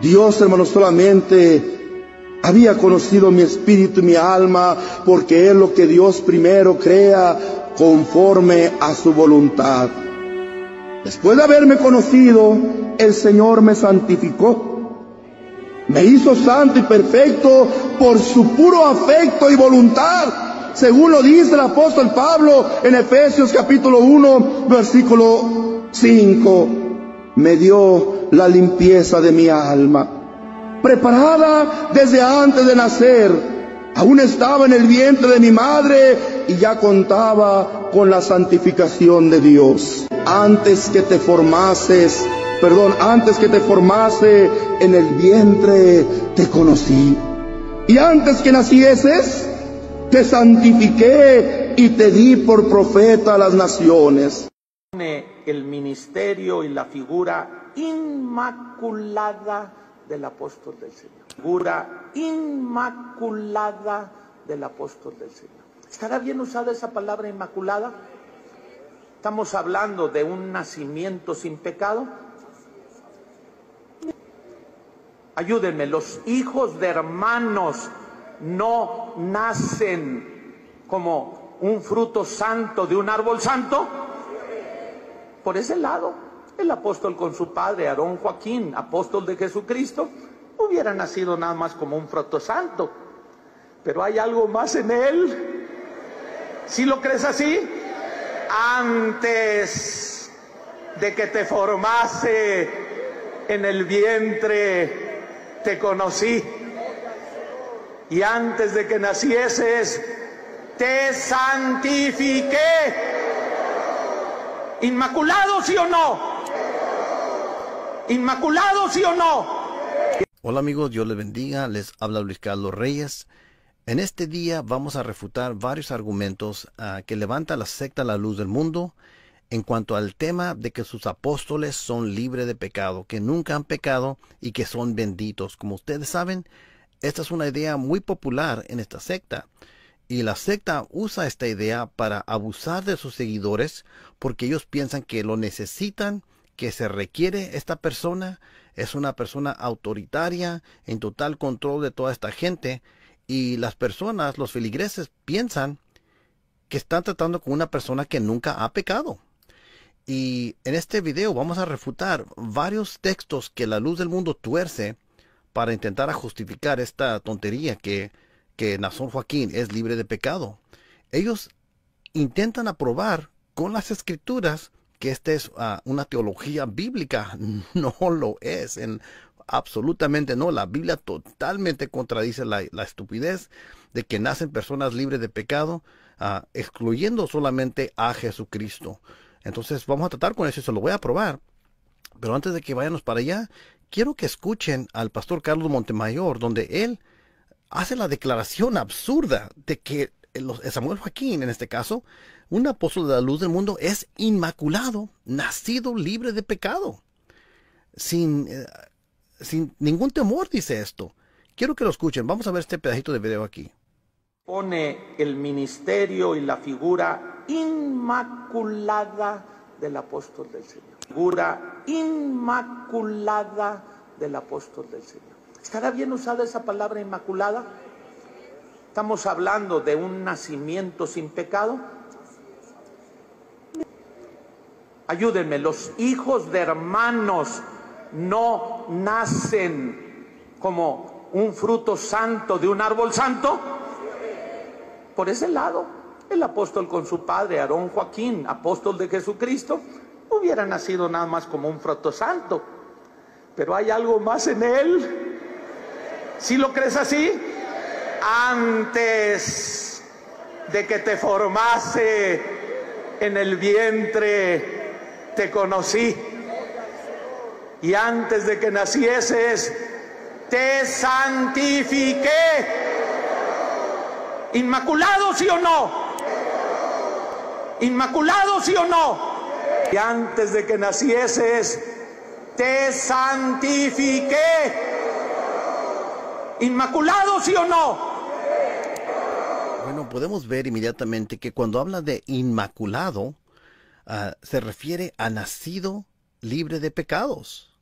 Dios, hermano, solamente había conocido mi espíritu y mi alma, porque es lo que Dios primero crea conforme a su voluntad. Después de haberme conocido, el Señor me santificó. Me hizo santo y perfecto por su puro afecto y voluntad, según lo dice el apóstol Pablo en Efesios capítulo 1, versículo 5 me dio la limpieza de mi alma, preparada desde antes de nacer. Aún estaba en el vientre de mi madre y ya contaba con la santificación de Dios. Antes que te formases, perdón, antes que te formase en el vientre, te conocí. Y antes que nacieses, te santifiqué y te di por profeta a las naciones el ministerio y la figura inmaculada del apóstol del Señor. Figura inmaculada del apóstol del Señor. ¿Estará bien usada esa palabra inmaculada? ¿Estamos hablando de un nacimiento sin pecado? Ayúdenme, los hijos de hermanos no nacen como un fruto santo de un árbol santo por ese lado, el apóstol con su padre, Aarón Joaquín, apóstol de Jesucristo, hubiera nacido nada más como un santo. Pero hay algo más en él. ¿Si lo crees así? Antes de que te formase en el vientre, te conocí. Y antes de que nacieses, te santifiqué ¿Inmaculado sí o no? ¿Inmaculado sí o no? Hola amigos, Dios les bendiga, les habla Luis Carlos Reyes. En este día vamos a refutar varios argumentos ah, que levanta la secta La Luz del Mundo en cuanto al tema de que sus apóstoles son libres de pecado, que nunca han pecado y que son benditos. Como ustedes saben, esta es una idea muy popular en esta secta. Y la secta usa esta idea para abusar de sus seguidores porque ellos piensan que lo necesitan, que se requiere esta persona, es una persona autoritaria, en total control de toda esta gente. Y las personas, los feligreses, piensan que están tratando con una persona que nunca ha pecado. Y en este video vamos a refutar varios textos que la luz del mundo tuerce para intentar justificar esta tontería que que Nazón Joaquín es libre de pecado. Ellos intentan aprobar con las escrituras que esta es ah, una teología bíblica. No lo es, en, absolutamente no. La Biblia totalmente contradice la, estupidez de que nacen personas libres de pecado, ah, excluyendo solamente a Jesucristo. Entonces vamos a tratar con eso se lo voy a probar. Pero antes de que vayamos para allá, quiero que escuchen al pastor Carlos Montemayor, donde él hace la declaración absurda de que Samuel Joaquín, en este caso, un apóstol de la luz del mundo, es inmaculado, nacido libre de pecado, sin, eh, sin ningún temor, dice esto. Quiero que lo escuchen, vamos a ver este pedacito de video aquí. Pone el ministerio y la figura inmaculada del apóstol del Señor. Figura inmaculada del apóstol del Señor. ¿Estará bien usada esa palabra inmaculada? Estamos hablando de un nacimiento sin pecado. Ayúdenme, los hijos de hermanos no nacen como un fruto santo de un árbol santo. Por ese lado, el apóstol con su padre, Aarón Joaquín, apóstol de Jesucristo, hubiera nacido nada más como un fruto santo. Pero hay algo más en él si lo crees así? Antes de que te formase en el vientre, te conocí. Y antes de que nacieses, te santifiqué. ¿Inmaculado sí o no? ¿Inmaculado sí o no? Y antes de que nacieses, te santifiqué ¿Inmaculado sí o no? Bueno, podemos ver inmediatamente que cuando habla de inmaculado, ah, se refiere a nacido libre de pecados.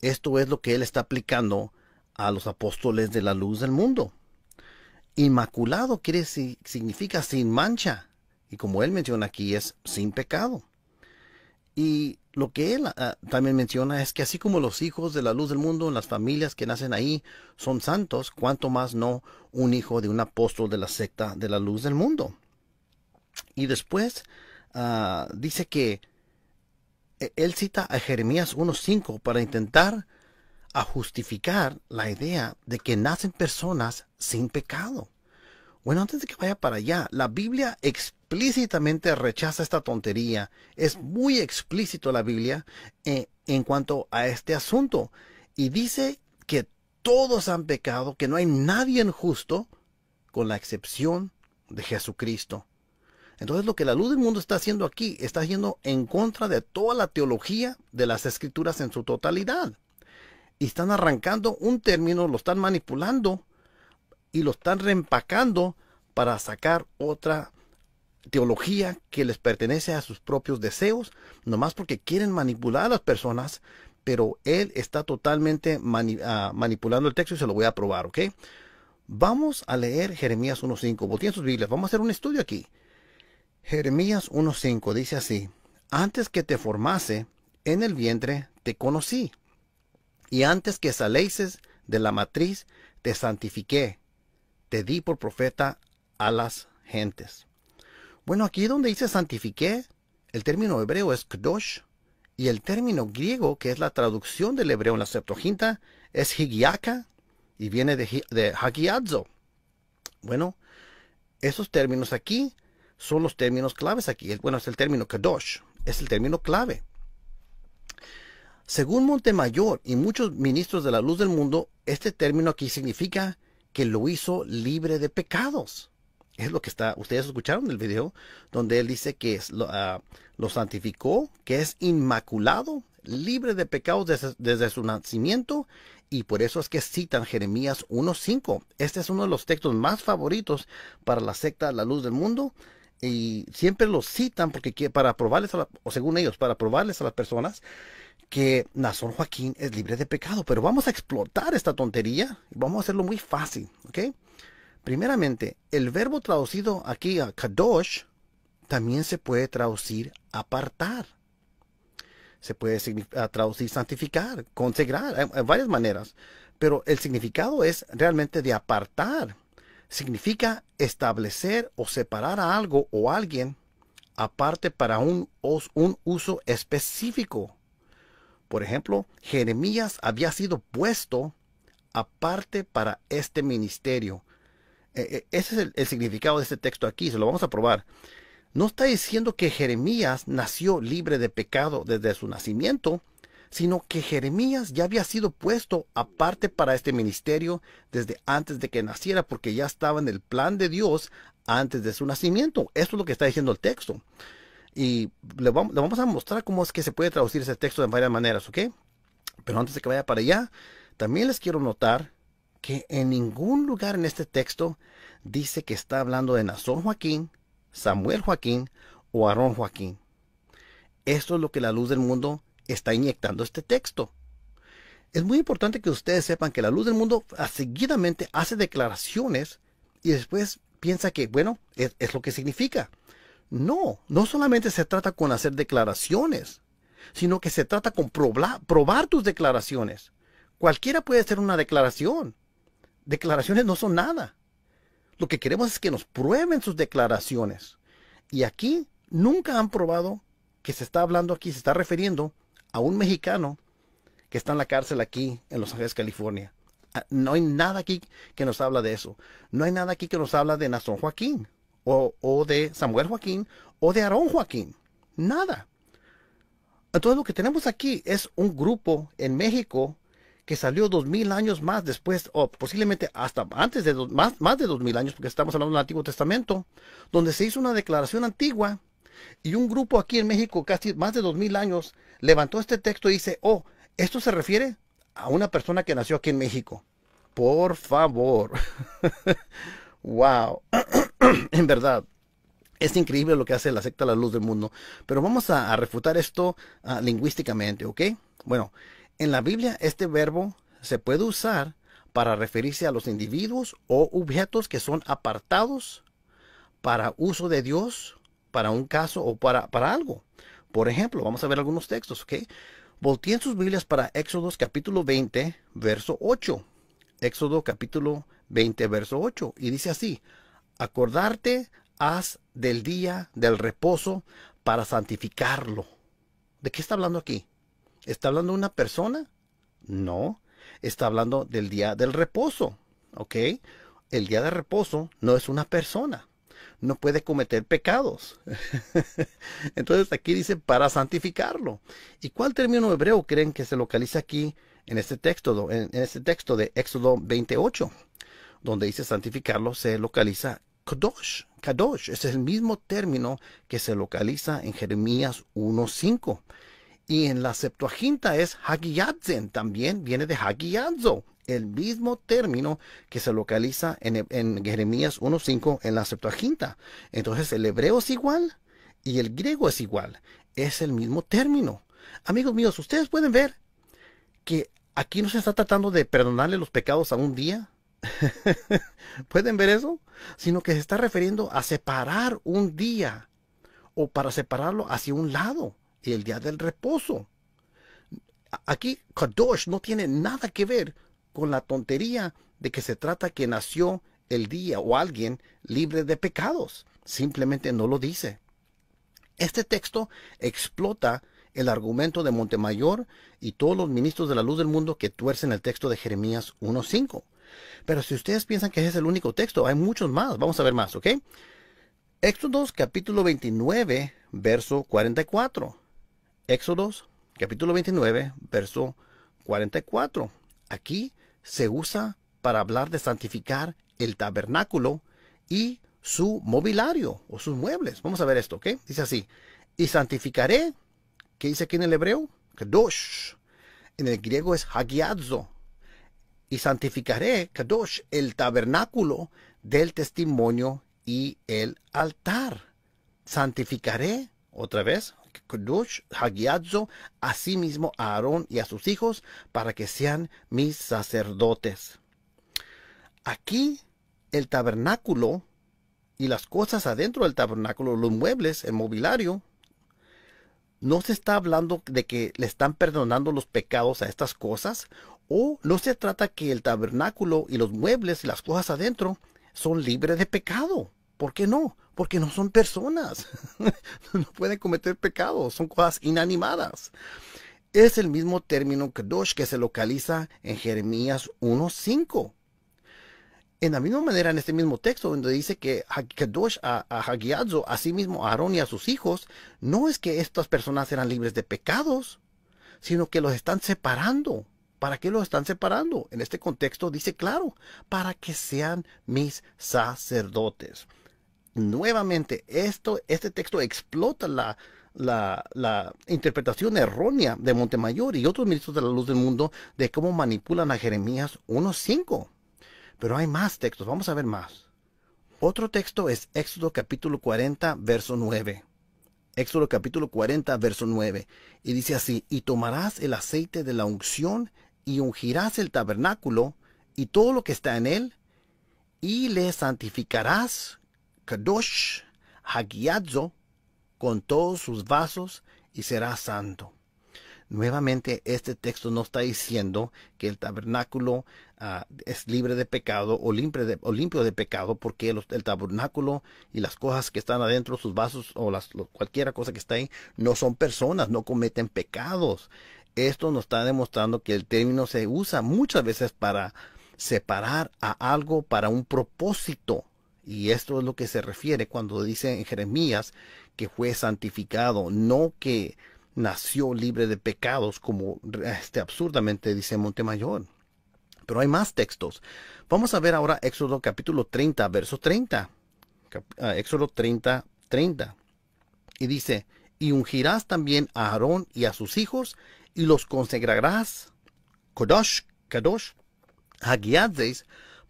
Esto es lo que él está aplicando a los apóstoles de la luz del mundo. Inmaculado quiere, significa sin mancha, y como él menciona aquí es sin pecado. Y lo que él ah, también menciona es que así como los hijos de la luz del mundo, las familias que nacen ahí son santos, cuanto más no un hijo de un apóstol de la secta de la luz del mundo. Y después ah, dice que eh, él cita a Jeremías 1.5 para intentar a justificar la idea de que nacen personas sin pecado. Bueno, antes de que vaya para allá, la Biblia explica explícitamente rechaza esta tontería. Es muy explícito la Biblia eh, en, cuanto a este asunto. Y dice que todos han pecado, que no hay nadie justo, con la excepción de Jesucristo. Entonces lo que la luz del mundo está haciendo aquí, está yendo en contra de toda la teología de las escrituras en su totalidad. Y están arrancando un término, lo están manipulando y lo están reempacando para sacar otra teología que les pertenece a sus propios deseos, nomás porque quieren manipular a las personas, pero él está totalmente ah, manipulando el texto y se lo voy a probar, ¿ok? Vamos a leer Jeremías 1.5. Botín sus Biblias, vamos a hacer un estudio aquí. Jeremías 1.5 dice así, antes que te formase en el vientre, te conocí, y antes que saléises de la matriz, te santifiqué, te di por profeta a las gentes. Bueno, aquí donde dice santifiqué, el término hebreo es kadosh, y el término griego, que es la traducción del hebreo en la Septuaginta, es higiaka, y viene de, de hagiadzo. Bueno, esos términos aquí son los términos claves aquí. Bueno, es el término kadosh, es el término clave. Según Montemayor y muchos ministros de la luz del mundo, este término aquí significa que lo hizo libre de pecados es lo que está, ustedes escucharon el video donde él dice que ah, lo, santificó, que es inmaculado, libre de pecados desde, su nacimiento y por eso es que citan Jeremías 1.5. Este es uno de los textos más favoritos para la secta La Luz del Mundo y siempre lo citan porque para probarles, a o según ellos, para probarles a las personas que Nazón Joaquín es libre de pecado. Pero vamos a explotar esta tontería y vamos a hacerlo muy fácil, ¿ok? Primeramente, el verbo traducido aquí a kadosh también se puede traducir apartar. Se puede ah, traducir santificar, consagrar, en varias maneras. Pero el significado es realmente de apartar. Significa establecer o separar a algo o alguien aparte para un uso específico. Por ejemplo, Jeremías había sido puesto aparte para este ministerio eh, eh, ese es el, significado de este texto aquí, se lo vamos a probar. No está diciendo que Jeremías nació libre de pecado desde su nacimiento, sino que Jeremías ya había sido puesto aparte para este ministerio desde antes de que naciera, porque ya estaba en el plan de Dios antes de su nacimiento. Esto es lo que está diciendo el texto. Y le vamos, le vamos a mostrar cómo es que se puede traducir ese texto de varias maneras, ¿ok? Pero antes de que vaya para allá, también les quiero notar que en ningún lugar en este texto dice que está hablando de Nazón Joaquín, Samuel Joaquín o Aarón Joaquín. Esto es lo que la luz del mundo está inyectando este texto. Es muy importante que ustedes sepan que la luz del mundo seguidamente hace declaraciones y después piensa que, bueno, es, lo que significa. No, no solamente se trata con hacer declaraciones, sino que se trata con probar tus declaraciones. Cualquiera puede hacer una declaración, declaraciones no son nada. Lo que queremos es que nos prueben sus declaraciones. Y aquí nunca han probado que se está hablando aquí, se está refiriendo a un mexicano que está en la cárcel aquí en Los Ángeles, California. Ah, no hay nada aquí que nos habla de eso. No hay nada aquí que nos habla de Nazón Joaquín o, o de Samuel Joaquín o de Aarón Joaquín. Nada. Entonces lo que tenemos aquí es un grupo en México que salió dos mil años más después, o posiblemente hasta antes de dos, más, más de dos mil años, porque estamos hablando del Antiguo Testamento, donde se hizo una declaración antigua y un grupo aquí en México, casi más de dos mil años, levantó este texto y dice, oh, esto se refiere a una persona que nació aquí en México. Por favor. wow. en verdad. Es increíble lo que hace la secta La Luz del Mundo. Pero vamos a, refutar esto ah, lingüísticamente, ¿ok? Bueno, en la Biblia este verbo se puede usar para referirse a los individuos o objetos que son apartados para uso de Dios, para un caso o para, para algo. Por ejemplo, vamos a ver algunos textos, ¿ok? Volteen sus Biblias para Éxodo capítulo 20, verso 8. Éxodo capítulo 20, verso 8. Y dice así, acordarte has del día del reposo para santificarlo. ¿De qué está hablando aquí? ¿Está hablando de una persona? No. Está hablando del día del reposo. ¿Ok? El día de reposo no es una persona. No puede cometer pecados. Entonces aquí dice para santificarlo. ¿Y cuál término hebreo creen que se localiza aquí en este texto, en, este texto de Éxodo 28? Donde dice santificarlo se localiza Kadosh. Kadosh es el mismo término que se localiza en Jeremías 1.5. Y en la Septuaginta es hagiatzen, también viene de hagiatzo, el mismo término que se localiza en, en Jeremías 1.5 en la Septuaginta. Entonces el hebreo es igual y el griego es igual, es el mismo término. Amigos míos, ustedes pueden ver que aquí no se está tratando de perdonarle los pecados a un día. ¿Pueden ver eso? Sino que se está refiriendo a separar un día o para separarlo hacia un lado y el día del reposo. Aquí Kadosh no tiene nada que ver con la tontería de que se trata que nació el día o alguien libre de pecados. Simplemente no lo dice. Este texto explota el argumento de Montemayor y todos los ministros de la luz del mundo que tuercen el texto de Jeremías 1.5. Pero si ustedes piensan que ese es el único texto, hay muchos más. Vamos a ver más, ¿ok? 2 capítulo 29, verso 44. Éxodos capítulo 29, verso 44. Aquí se usa para hablar de santificar el tabernáculo y su mobiliario o sus muebles. Vamos a ver esto, ¿ok? Dice así, y santificaré, ¿qué dice aquí en el hebreo? Kadosh. En el griego es hagiadzo. Y santificaré, Kadosh, el tabernáculo del testimonio y el altar. Santificaré, otra vez, a asimismo a Aarón y a sus hijos, para que sean mis sacerdotes. Aquí el tabernáculo y las cosas adentro del tabernáculo, los muebles, el mobiliario, no se está hablando de que le están perdonando los pecados a estas cosas, o no se trata que el tabernáculo y los muebles y las cosas adentro son libres de pecado. ¿Por qué no? porque no son personas, no pueden cometer pecados, son cosas inanimadas. Es el mismo término Kedosh que se localiza en Jeremías 1.5. En la misma manera, en este mismo texto, donde dice que Kedosh a, a Hagiadzo, así mismo a Aarón y a sus hijos, no es que estas personas eran libres de pecados, sino que los están separando. ¿Para qué los están separando? En este contexto dice claro, para que sean mis sacerdotes nuevamente, esto, este texto explota la, la, interpretación errónea de Montemayor y otros ministros de la luz del mundo de cómo manipulan a Jeremías 1.5. Pero hay más textos, vamos a ver más. Otro texto es Éxodo capítulo 40, verso 9. Éxodo capítulo 40, verso 9. Y dice así, y tomarás el aceite de la unción y ungirás el tabernáculo y todo lo que está en él, y le santificarás Kadosh Hagiadzo con todos sus vasos y será santo. Nuevamente, este texto no está diciendo que el tabernáculo ah, es libre de pecado o limpio de, pecado, porque el, tabernáculo y las cosas que están adentro, sus vasos o las, cosa que está ahí, no son personas, no cometen pecados. Esto nos está demostrando que el término se usa muchas veces para separar a algo para un propósito y esto es lo que se refiere cuando dice en Jeremías que fue santificado, no que nació libre de pecados, como este, absurdamente dice Montemayor. Pero hay más textos. Vamos a ver ahora Éxodo capítulo 30, verso 30. Ah, Éxodo 30, 30. Y dice, y ungirás también a Aarón y a sus hijos, y los consagrarás, Kodosh, Kadosh,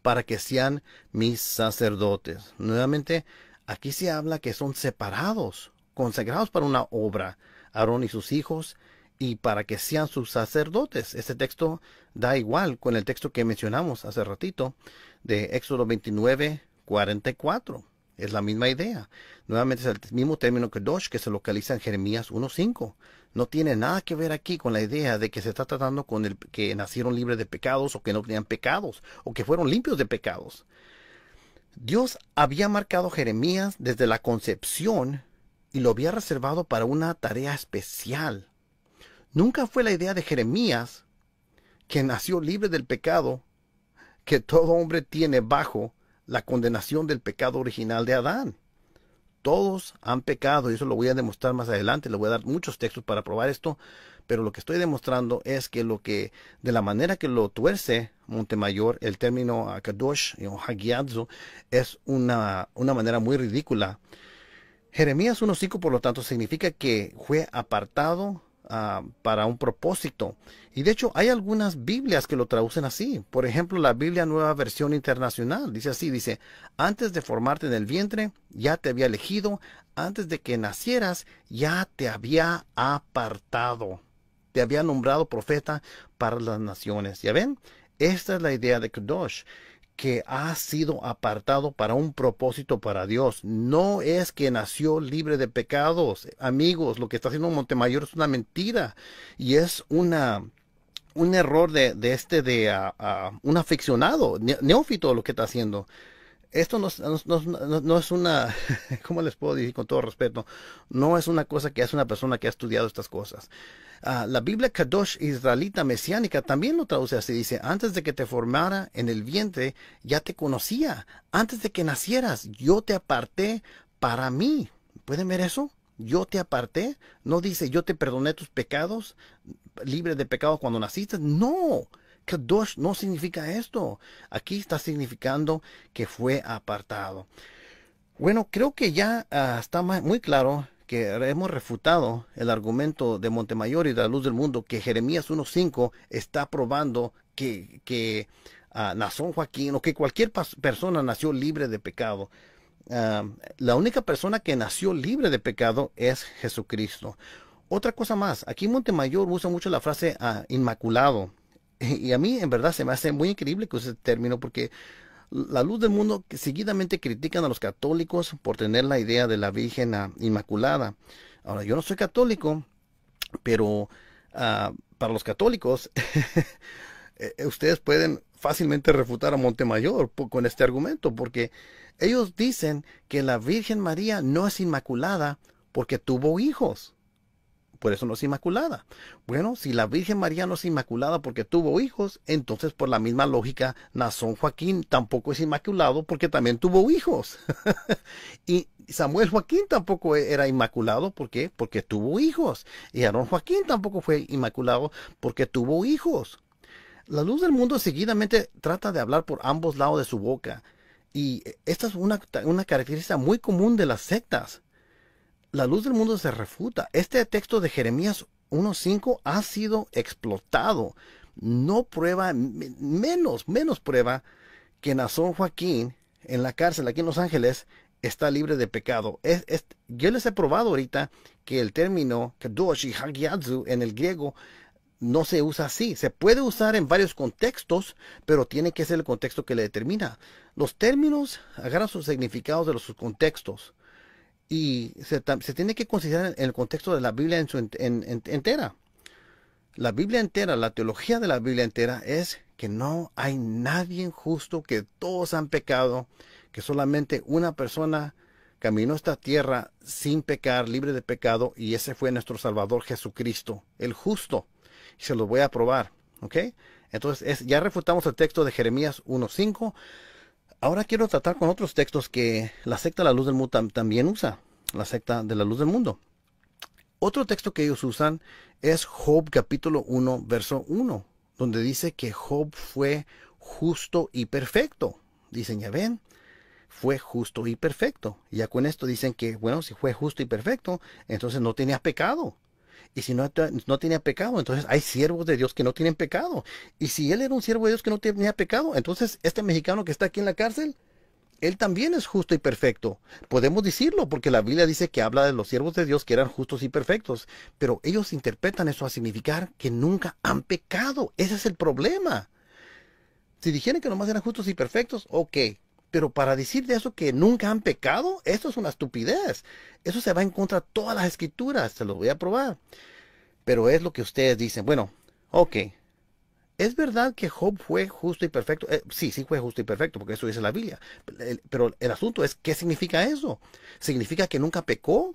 para que sean mis sacerdotes. Nuevamente, aquí se habla que son separados, consagrados para una obra, Aarón y sus hijos, y para que sean sus sacerdotes. Este texto da igual con el texto que mencionamos hace ratito de Éxodo 29, 44. Es la misma idea. Nuevamente es el mismo término que Dosh que se localiza en Jeremías 1.5 no tiene nada que ver aquí con la idea de que se está tratando con el que nacieron libres de pecados o que no tenían pecados o que fueron limpios de pecados. Dios había marcado a Jeremías desde la concepción y lo había reservado para una tarea especial. Nunca fue la idea de Jeremías, que nació libre del pecado, que todo hombre tiene bajo la condenación del pecado original de Adán todos han pecado, y eso lo voy a demostrar más adelante, le voy a dar muchos textos para probar esto, pero lo que estoy demostrando es que lo que, de la manera que lo tuerce Montemayor, el término akadosh, eh, o Hagiadzu, es una, una manera muy ridícula. Jeremías 1.5, por lo tanto, significa que fue apartado Ah, para un propósito. Y de hecho hay algunas Biblias que lo traducen así. Por ejemplo, la Biblia Nueva Versión Internacional dice así, dice, antes de formarte en el vientre, ya te había elegido, antes de que nacieras, ya te había apartado. Te había nombrado profeta para las naciones. ¿Ya ven? Esta es la idea de Kadosh que ha sido apartado para un propósito para Dios. No es que nació libre de pecados. Amigos, lo que está haciendo Montemayor es una mentira y es una un error de, este de ah, ah, un aficionado, neófito lo que está haciendo esto no, es una, ¿cómo les puedo decir con todo respeto? No es una cosa que hace una persona que ha estudiado estas cosas. Ah, la Biblia Kadosh israelita mesiánica también lo traduce así, dice, antes de que te formara en el vientre, ya te conocía, antes de que nacieras, yo te aparté para mí. ¿Pueden ver eso? Yo te aparté, no dice yo te perdoné tus pecados, libre de pecado cuando naciste, no Kadosh no significa esto. Aquí está significando que fue apartado. Bueno, creo que ya ah, está muy claro que hemos refutado el argumento de Montemayor y de la luz del mundo que Jeremías 1.5 está probando que, que ah, Joaquín o que cualquier persona nació libre de pecado. Ah, la única persona que nació libre de pecado es Jesucristo. Otra cosa más, aquí Montemayor usa mucho la frase inmaculado y a mí, en verdad, se me hace muy increíble que usted termine término porque la luz del mundo seguidamente critican a los católicos por tener la idea de la Virgen ah, Inmaculada. Ahora, yo no soy católico, pero ah, para los católicos, eh, ustedes pueden fácilmente refutar a Montemayor con este argumento, porque ellos dicen que la Virgen María no es inmaculada porque tuvo hijos por eso no es inmaculada. Bueno, si la Virgen María no es inmaculada porque tuvo hijos, entonces por la misma lógica, Nazón Joaquín tampoco es inmaculado porque también tuvo hijos. y Samuel Joaquín tampoco e-, era inmaculado, ¿por qué? Porque tuvo hijos. Y Aarón Joaquín tampoco fue inmaculado porque tuvo hijos. La luz del mundo seguidamente trata de hablar por ambos lados de su boca. Y e-, esta es una, una característica muy común de las sectas la luz del mundo se refuta. Este texto de Jeremías 1.5 ha sido explotado. No prueba, menos, menos prueba que Nazón Joaquín en la cárcel aquí en Los Ángeles está libre de pecado. Es, yo les he probado ahorita que el término Kedosh y en el griego no se usa así. Se puede usar en varios contextos, pero tiene que ser el contexto que le determina. Los términos agarran sus significados de los, sus contextos y se, tiene que considerar en el contexto de la Biblia en su entera. La Biblia entera, la teología de la Biblia entera es que no hay nadie justo, que todos han pecado, que solamente una persona caminó esta tierra sin pecar, libre de pecado, y ese fue nuestro Salvador Jesucristo, el justo. Y se los voy a probar, ¿ok? Entonces, ya refutamos el texto de Jeremías 1.5. Ahora quiero tratar con otros textos que la secta de la luz del mundo también usa, la secta de la luz del mundo. Otro texto que ellos usan es Job capítulo 1, verso 1, donde dice que Job fue justo y perfecto. Dicen, ya ven, fue justo y perfecto. Y ya con esto dicen que, bueno, si fue justo y perfecto, entonces no tenía pecado. Y si no, no tenía pecado, entonces hay siervos de Dios que no tienen pecado. Y si él era un siervo de Dios que no tenía pecado, entonces este mexicano que está aquí en la cárcel, él también es justo y perfecto. Podemos decirlo porque la Biblia dice que habla de los siervos de Dios que eran justos y perfectos, pero ellos interpretan eso a significar que nunca han pecado. Ese es el problema. Si dijeran que nomás eran justos y perfectos, ok, pero para decir de eso que nunca han pecado, eso es una estupidez. Eso se va en contra de todas las escrituras. Se lo voy a probar. Pero es lo que ustedes dicen. Bueno, ok. ¿Es verdad que Job fue justo y perfecto? Eh, sí, sí fue justo y perfecto, porque eso dice la Biblia. Pero el asunto es, ¿qué significa eso? ¿Significa que nunca pecó?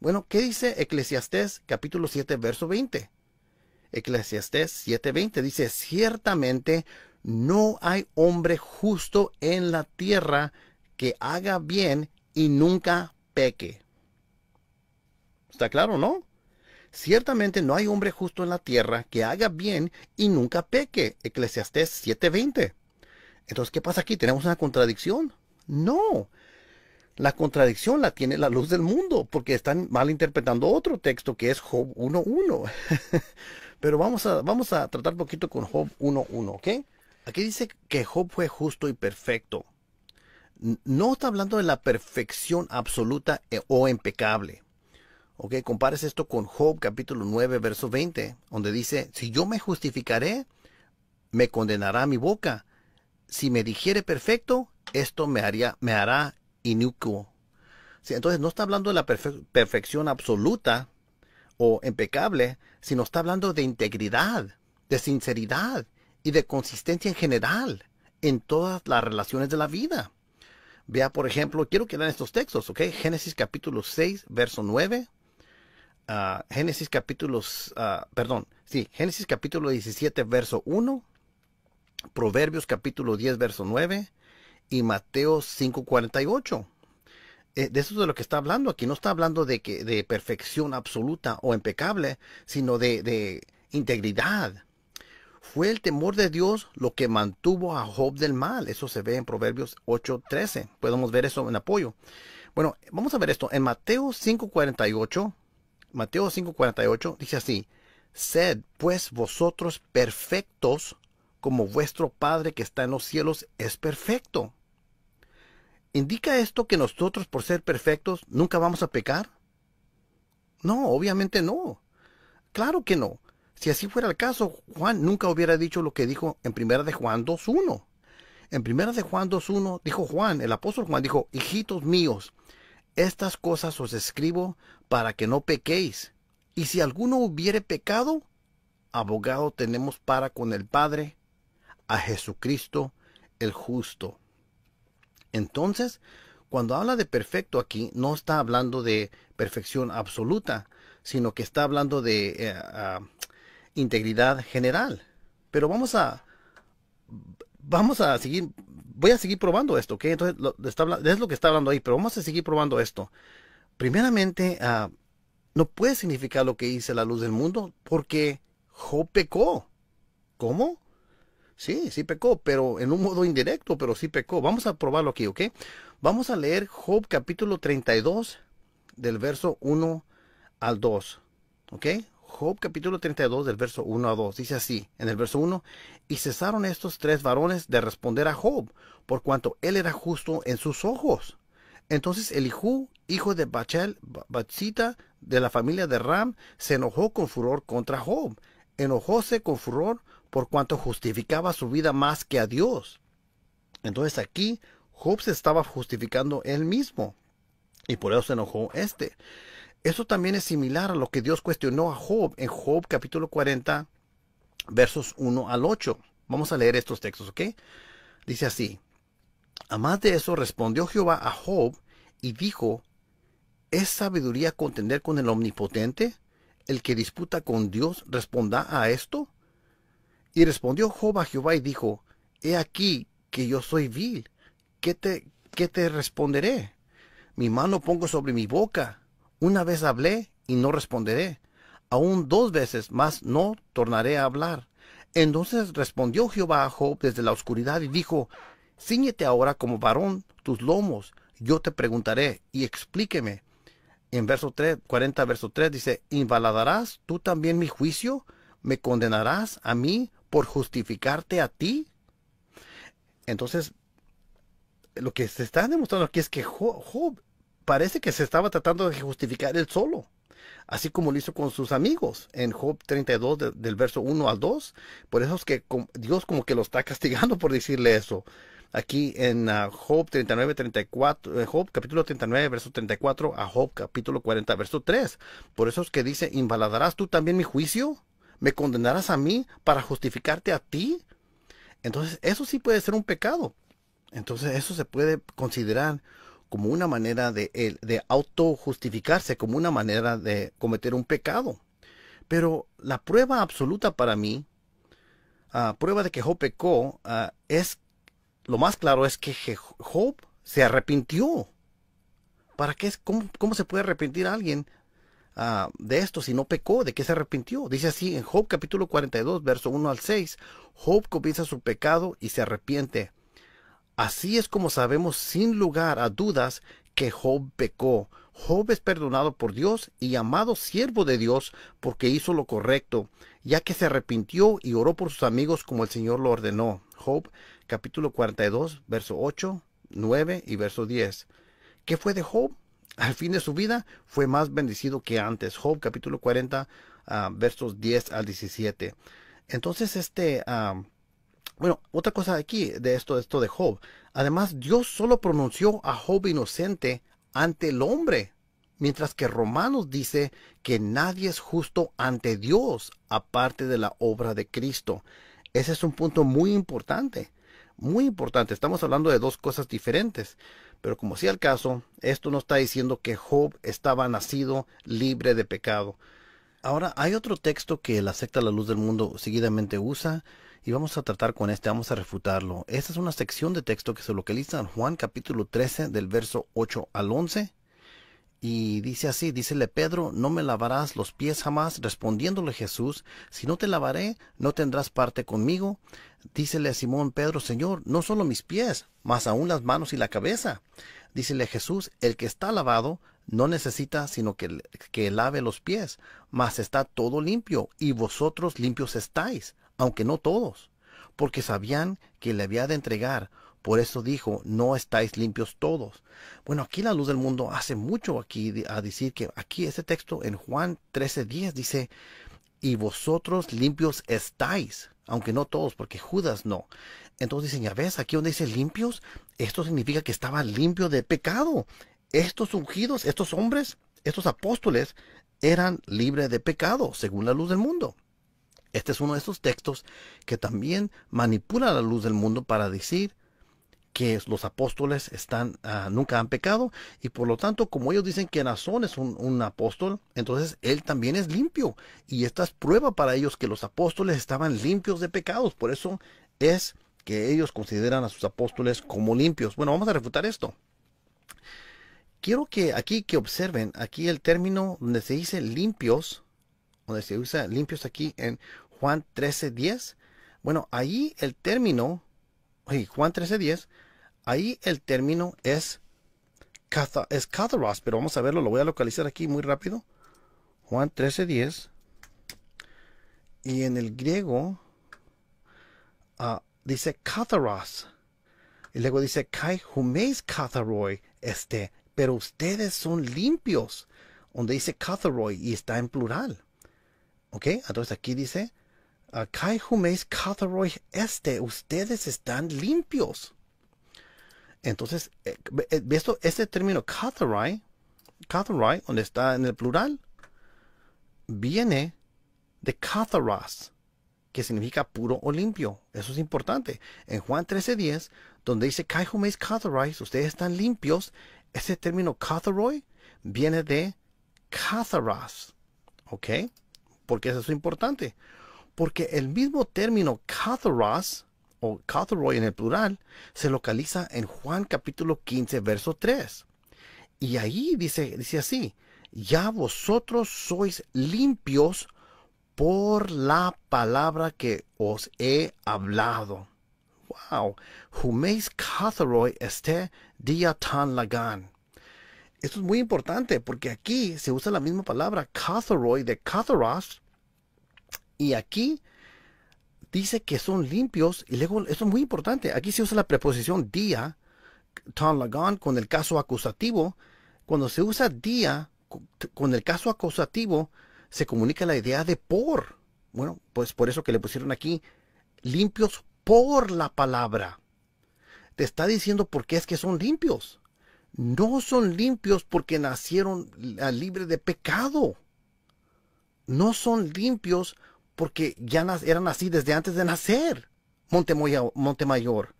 Bueno, ¿qué dice Eclesiastés capítulo 7, verso 20? Eclesiastés 20 dice, ciertamente no hay hombre justo en la tierra que haga bien y nunca peque. ¿Está claro, no? Ciertamente no hay hombre justo en la tierra que haga bien y nunca peque. Eclesiastés 7:20. Entonces, ¿qué pasa aquí? ¿Tenemos una contradicción? No. La contradicción la tiene la luz del mundo porque están malinterpretando otro texto que es Job 1.1. Pero vamos a, vamos a tratar poquito con Job 1.1, ¿ok? Aquí dice que Job fue justo y perfecto. No está hablando de la perfección absoluta eh, o impecable. Ok, compares esto con Job capítulo 9, verso 20, donde dice, si yo me justificaré, me condenará mi boca. Si me dijere perfecto, esto me, haría, me hará inútil. entonces no está hablando de la perfección absoluta o impecable, sino está hablando de integridad, de sinceridad, y de consistencia en general en todas las relaciones de la vida. Vea, por ejemplo, quiero que lean estos textos, ¿ok? Génesis capítulo 6, verso 9. Ah, Génesis capítulos, ah, perdón, sí, Génesis capítulo 17, verso 1. Proverbios capítulo 10, verso 9. Y Mateo 5, 48. Eh, de eso es de lo que está hablando aquí. No está hablando de, que, de perfección absoluta o impecable, sino de, de integridad, fue el temor de Dios lo que mantuvo a Job del mal. Eso se ve en Proverbios 8:13. Podemos ver eso en apoyo. Bueno, vamos a ver esto. En Mateo 5:48, Mateo 5:48 dice así, Sed pues vosotros perfectos como vuestro Padre que está en los cielos es perfecto. ¿Indica esto que nosotros por ser perfectos nunca vamos a pecar? No, obviamente no. Claro que no. Si así fuera el caso, Juan nunca hubiera dicho lo que dijo en primera de Juan 2.1. En primera de Juan 2.1 dijo Juan, el apóstol Juan dijo, hijitos míos, estas cosas os escribo para que no pequéis. Y si alguno hubiere pecado, abogado tenemos para con el Padre, a Jesucristo el justo. Entonces, cuando habla de perfecto aquí, no está hablando de perfección absoluta, sino que está hablando de eh, ah, integridad general. Pero vamos a, vamos a seguir, voy a seguir probando esto, ¿ok? Entonces, es lo que está hablando ahí, pero vamos a seguir probando esto. Primeramente, ah, no puede significar lo que dice la luz del mundo, porque Job pecó. ¿Cómo? Sí, sí pecó, pero en un modo indirecto, pero sí pecó. Vamos a probarlo aquí, ¿ok? Vamos a leer Job capítulo 32 del verso 1 al 2, ¿ok? Job capítulo 32 del verso 1 a 2 dice así, en el verso 1, y cesaron estos tres varones de responder a Job, por cuanto él era justo en sus ojos. Entonces Elihu, hijo de Bachel, bachita de la familia de Ram, se enojó con furor contra Job. Enojóse con furor por cuanto justificaba su vida más que a Dios. Entonces aquí Job se estaba justificando él mismo. Y por eso se enojó este. Eso también es similar a lo que Dios cuestionó a Job en Job capítulo 40, versos 1 al 8. Vamos a leer estos textos, ¿ok? Dice así, a más de eso respondió Jehová a Job y dijo, ¿es sabiduría contender con el omnipotente? ¿El que disputa con Dios responda a esto? Y respondió Job a Jehová y dijo, He aquí que yo soy vil, ¿qué te, qué te responderé? Mi mano pongo sobre mi boca, una vez hablé y no responderé. Aún dos veces más no tornaré a hablar. Entonces respondió Jehová a Job desde la oscuridad y dijo, Cíñete ahora como varón tus lomos, yo te preguntaré y explíqueme. En verso 3, 40, verso 3 dice, ¿invalidarás tú también mi juicio? ¿Me condenarás a mí por justificarte a ti? Entonces, lo que se está demostrando aquí es que Job parece que se estaba tratando de justificar él solo, así como lo hizo con sus amigos en Job 32 del verso 1 al 2. Por eso es que Dios como que lo está castigando por decirle eso. Aquí en ah, Job 39, 34, eh, Job capítulo 39, verso 34 a Job capítulo 40, verso 3. Por eso es que dice, ¿invalidarás tú también mi juicio? ¿Me condenarás a mí para justificarte a ti? Entonces, eso sí puede ser un pecado. Entonces, eso se puede considerar como una manera de, auto justificarse, como una manera de cometer un pecado. Pero la prueba absoluta para mí, ah, prueba de que Job pecó, ah, es, lo más claro es que Job se arrepintió. ¿Para qué? ¿Cómo, se puede arrepentir a alguien ah, de esto si no pecó? ¿De qué se arrepintió? Dice así en Job capítulo 42, verso 1 al 6. Job comienza su pecado y se arrepiente Así es como sabemos sin lugar a dudas que Job pecó. Job es perdonado por Dios y llamado siervo de Dios porque hizo lo correcto, ya que se arrepintió y oró por sus amigos como el Señor lo ordenó. Job capítulo 42, verso 8, 9 y verso 10. ¿Qué fue de Job? Al fin de su vida fue más bendecido que antes. Job capítulo 40, ah, versos 10 al 17. Entonces este... Ah, bueno, otra cosa aquí de esto, de esto de Job. Además, Dios solo pronunció a Job inocente ante el hombre, mientras que Romanos dice que nadie es justo ante Dios aparte de la obra de Cristo. Ese es un punto muy importante, muy importante. Estamos hablando de dos cosas diferentes, pero como sea el caso, esto no está diciendo que Job estaba nacido libre de pecado. Ahora, hay otro texto que la secta La Luz del Mundo seguidamente usa, y vamos a tratar con este, vamos a refutarlo. Esta es una sección de texto que se localiza en Juan capítulo 13 del verso 8 al 11 y dice así, dícele Pedro, no me lavarás los pies jamás, respondiéndole Jesús, si no te lavaré, no tendrás parte conmigo. Dícele a Simón Pedro, Señor, no solo mis pies, mas aún las manos y la cabeza. Dícele Jesús, el que está lavado no necesita sino que, que lave los pies, mas está todo limpio, y vosotros limpios estáis, aunque no todos, porque sabían que le había de entregar. Por eso dijo, no estáis limpios todos. Bueno, aquí la luz del mundo hace mucho aquí a decir que aquí ese texto en Juan 13:10 dice, y vosotros limpios estáis, aunque no todos, porque Judas no. Entonces dicen, ya ves, aquí donde dice limpios, esto significa que estaba limpio de pecado. Estos ungidos, estos hombres, estos apóstoles, eran libres de pecado, según la luz del mundo. Este es uno de esos textos que también manipula la luz del mundo para decir que los apóstoles están, ah, nunca han pecado y por lo tanto como ellos dicen que Nazón es un, un, apóstol, entonces él también es limpio y esta es prueba para ellos que los apóstoles estaban limpios de pecados, por eso es que ellos consideran a sus apóstoles como limpios. Bueno, vamos a refutar esto. Quiero que aquí que observen, aquí el término donde se dice limpios, donde se usa limpios aquí en Juan 13.10. Bueno, ahí el término, Juan 13.10, ahí el término es, es katharos, pero vamos a verlo, lo voy a localizar aquí muy rápido. Juan 13.10. Y en el griego ah, dice katharos. Y luego dice, Kai humeis katharoi, este, pero ustedes son limpios. Donde dice katharoi y está en plural. ¿Ok? Entonces aquí dice, Kai Humeis katharoi Este, ustedes están limpios. Entonces, eh, eh, esto, este término katharoi, katharoi, donde está en el plural, viene de Catharas, que significa puro o limpio. Eso es importante. En Juan 13:10, donde dice Kai Humeis ustedes están limpios, ese término katharoi viene de Catharas. ¿Ok? ¿Por qué es eso importante? Porque el mismo término katharos, o catheroi en el plural, se localiza en Juan capítulo 15, verso 3. Y ahí dice, dice así, ya vosotros sois limpios por la palabra que os he hablado. Wow, Humeis catheroi este día tan lagán. Esto es muy importante porque aquí se usa la misma palabra, catharoy de catharos, y aquí dice que son limpios, y luego, esto es muy importante, aquí se usa la preposición día, ton con el caso acusativo. Cuando se usa día, con el caso acusativo, se comunica la idea de por. Bueno, pues por eso que le pusieron aquí limpios por la palabra. Te está diciendo por qué es que son limpios no son limpios porque nacieron libres de pecado. No son limpios porque ya eran así desde antes de nacer, Montemayor.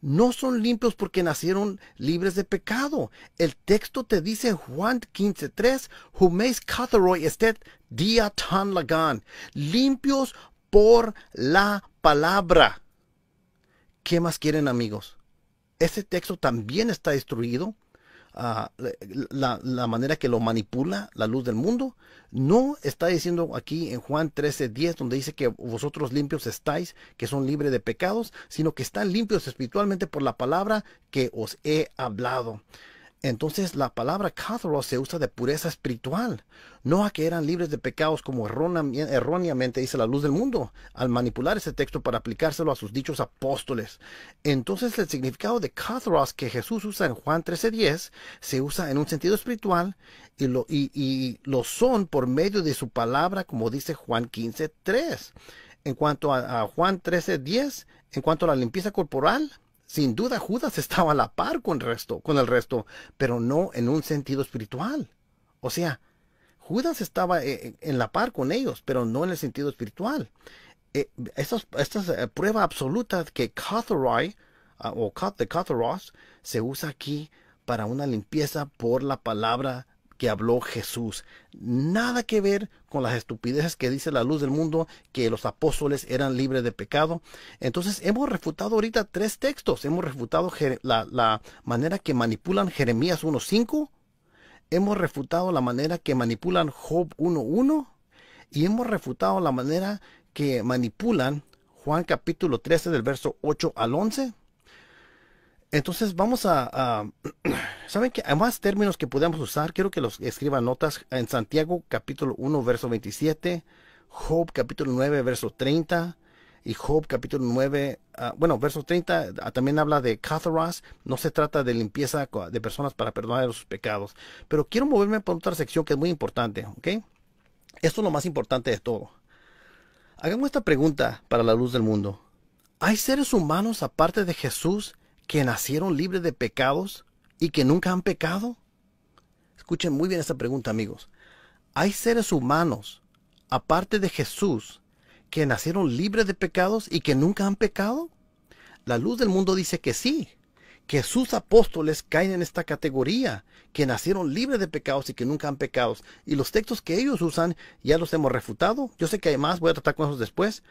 No son limpios porque nacieron libres de pecado. El texto te dice Juan 15.3, Humeis Catheroy estet dia tan lagan, limpios por la palabra. ¿Qué más quieren amigos? ese texto también está destruido. Ah, la, manera que lo manipula la luz del mundo. No está diciendo aquí en Juan 13, 10, donde dice que vosotros limpios estáis, que son libres de pecados, sino que están limpios espiritualmente por la palabra que os he hablado. Entonces la palabra katharos se usa de pureza espiritual, no a que eran libres de pecados como erróneamente dice la luz del mundo, al manipular ese texto para aplicárselo a sus dichos apóstoles. Entonces el significado de katharos que Jesús usa en Juan 13:10 se usa en un sentido espiritual y lo, son por medio de su palabra, como dice Juan 15:3. En cuanto a, a Juan 13:10, en cuanto a la limpieza corporal, sin duda Judas estaba a la par con el resto, con el resto, pero no en un sentido espiritual. O sea, Judas estaba eh, eh, en la par con ellos, pero no en el sentido espiritual. Eh, Esta es prueba absoluta que Catharai ah, o de se usa aquí para una limpieza por la palabra que habló Jesús. Nada que ver con las estupideces que dice la luz del mundo, que los apóstoles eran libres de pecado. Entonces hemos refutado ahorita tres textos. Hemos refutado la, manera que manipulan Jeremías 1.5. Hemos refutado la manera que manipulan Job 1.1. Y hemos refutado la manera que manipulan Juan capítulo 13 del verso 8 al 11. Entonces vamos a, ¿saben que Hay más términos que podemos usar. Quiero que los escriban notas en Santiago capítulo 1 verso 27, Job capítulo 9 verso 30 y Job capítulo 9, ah, bueno, verso 30 ah, también habla de Catheras. no se trata de limpieza de personas para perdonar sus pecados, pero quiero moverme por otra sección que es muy importante, ¿ok? Esto es lo más importante de todo. Hagamos esta pregunta para la luz del mundo. ¿Hay seres humanos aparte de Jesús que nacieron libres de pecados y que nunca han pecado? Escuchen muy bien esta pregunta, amigos. ¿Hay seres humanos, aparte de Jesús, que nacieron libres de pecados y que nunca han pecado? La luz del mundo dice que sí, que sus apóstoles caen en esta categoría, que nacieron libres de pecados y que nunca han pecado. Y los textos que ellos usan ya los hemos refutado. Yo sé que hay más, voy a tratar con esos después.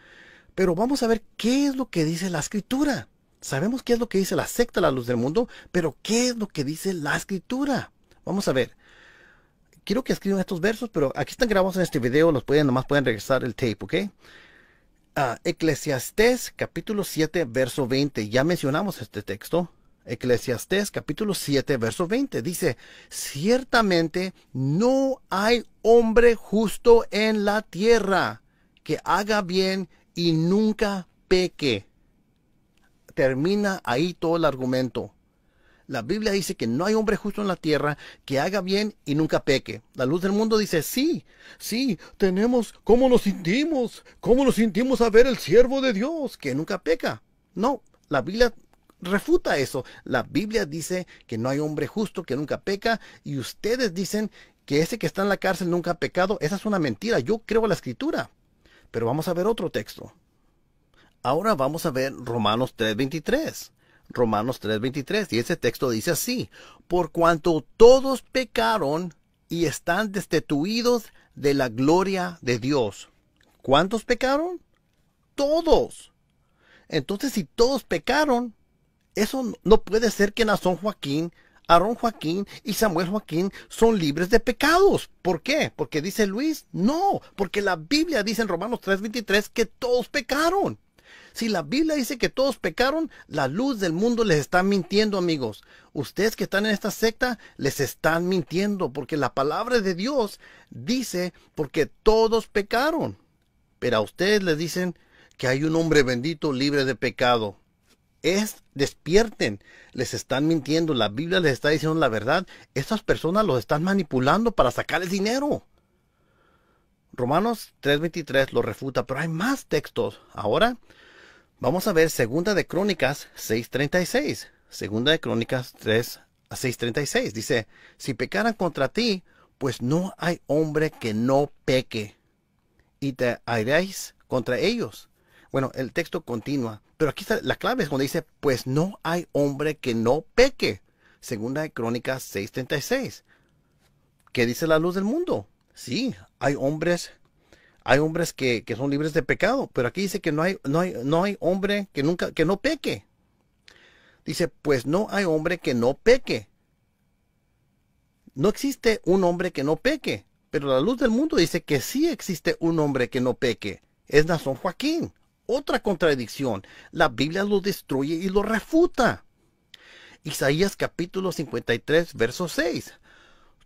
Pero vamos a ver qué es lo que dice la escritura. Sabemos qué es lo que dice la secta La Luz del Mundo, pero ¿qué es lo que dice la escritura? Vamos a ver. Quiero que escriban estos versos, pero aquí están grabados en este video, los pueden, nomás pueden regresar el tape, ¿ok? Ah, Eclesiastés capítulo 7, verso 20. Ya mencionamos este texto. Eclesiastés capítulo 7, verso 20. Dice, ciertamente no hay hombre justo en la tierra que haga bien y nunca peque termina ahí todo el argumento. La Biblia dice que no hay hombre justo en la tierra que haga bien y nunca peque. La luz del mundo dice, sí, sí, tenemos, ¿cómo nos sentimos? ¿Cómo nos sentimos a ver el siervo de Dios que nunca peca? No, la Biblia refuta eso. La Biblia dice que no hay hombre justo que nunca peca y ustedes dicen que ese que está en la cárcel nunca ha pecado. Esa es una mentira. Yo creo la escritura. Pero vamos a ver otro texto. Ahora vamos a ver Romanos 3:23. Romanos 3:23. Y ese texto dice así, por cuanto todos pecaron y están destituidos de la gloria de Dios. ¿Cuántos pecaron? Todos. Entonces, si todos pecaron, eso no puede ser que Nazón Joaquín, Aarón Joaquín y Samuel Joaquín son libres de pecados. ¿Por qué? Porque dice Luis, no, porque la Biblia dice en Romanos 3:23 que todos pecaron. Si la Biblia dice que todos pecaron, la luz del mundo les está mintiendo, amigos. Ustedes que están en esta secta les están mintiendo porque la palabra de Dios dice porque todos pecaron. Pero a ustedes les dicen que hay un hombre bendito libre de pecado. Es, despierten, les están mintiendo, la Biblia les está diciendo la verdad, estas personas los están manipulando para sacar el dinero. Romanos 3:23 lo refuta, pero hay más textos. Ahora, Vamos a ver Segunda de Crónicas 6.36. Segunda de Crónicas 3 a 6.36. Dice, si pecaran contra ti, pues no hay hombre que no peque. Y te airéis contra ellos. Bueno, el texto continúa. Pero aquí está la clave, es cuando dice, pues no hay hombre que no peque. Segunda de Crónicas 6.36. ¿Qué dice la luz del mundo? Sí, hay hombres hay hombres que, son libres de pecado, pero aquí dice que no hay, no no hay hombre que nunca, que no peque. Dice, pues no hay hombre que no peque. No existe un hombre que no peque, pero la luz del mundo dice que sí existe un hombre que no peque. Es Nazón Joaquín. Otra contradicción. La Biblia lo destruye y lo refuta. Isaías capítulo 53, verso 6.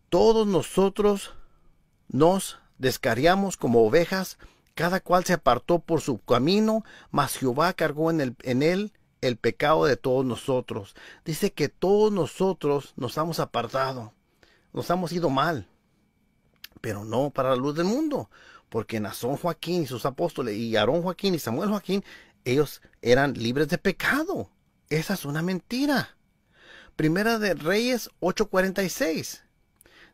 Todos nosotros nos descarriamos como ovejas, cada cual se apartó por su camino, mas Jehová cargó en, el, en él el pecado de todos nosotros. Dice que todos nosotros nos hemos apartado, nos hemos ido mal, pero no para la luz del mundo, porque Nazón Joaquín y sus apóstoles, y Aarón Joaquín y Samuel Joaquín, ellos eran libres de pecado. Esa es una mentira. Primera de Reyes 8:46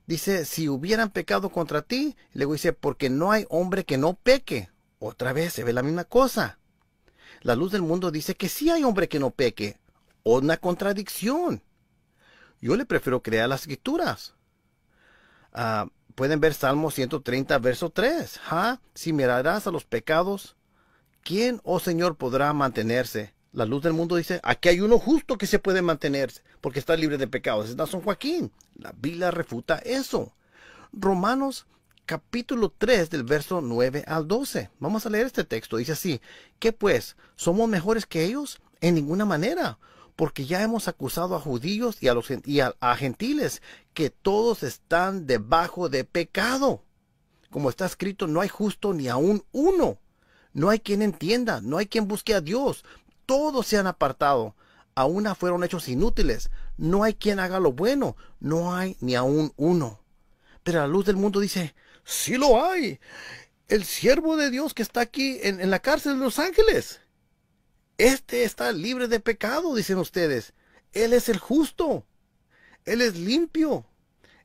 dice, si hubieran pecado contra ti, luego dice, porque no hay hombre que no peque. Otra vez se ve la misma cosa. La luz del mundo dice que sí hay hombre que no peque. Una contradicción. Yo le prefiero creer las escrituras. Ah, pueden ver Salmo 130, verso 3. ¿Ah? Si mirarás a los pecados, ¿quién, oh Señor, podrá mantenerse? la luz del mundo dice, aquí hay uno justo que se puede mantener porque está libre de pecados. Es San Joaquín. La Biblia refuta eso. Romanos capítulo 3 del verso 9 al 12. Vamos a leer este texto. Dice así, ¿qué pues? ¿Somos mejores que ellos? En ninguna manera, porque ya hemos acusado a judíos y a, los, a, gentiles que todos están debajo de pecado. Como está escrito, no hay justo ni aún uno. No hay quien entienda, no hay quien busque a Dios, todos se han apartado, aún fueron hechos inútiles, no hay quien haga lo bueno, no hay ni aún uno. Pero la luz del mundo dice, sí lo hay, el siervo de Dios que está aquí en, la cárcel de Los Ángeles. Este está libre de pecado, dicen ustedes. Él es el justo. Él es limpio.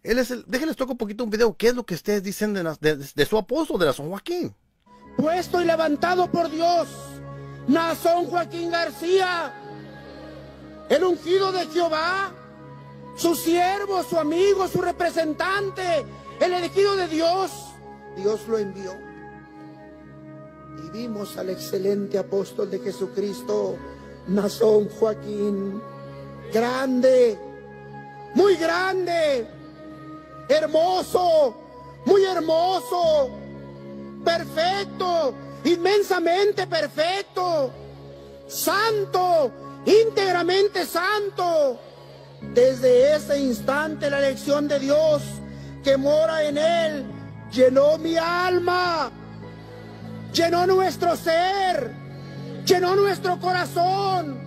Él es el... Déjenles tocar un poquito un video. ¿Qué es lo que ustedes dicen de, su apóstol, de la San Joaquín? Puesto y levantado por Dios Nazón Joaquín García, el ungido de Jehová, su siervo, su amigo, su representante, el elegido de Dios. Dios lo envió. Y vimos al excelente apóstol de Jesucristo, Nazón Joaquín, grande, muy grande, hermoso, muy hermoso, perfecto, inmensamente perfecto, santo, íntegramente santo. Desde ese instante la elección de Dios que mora en él llenó mi alma, llenó nuestro ser, llenó nuestro corazón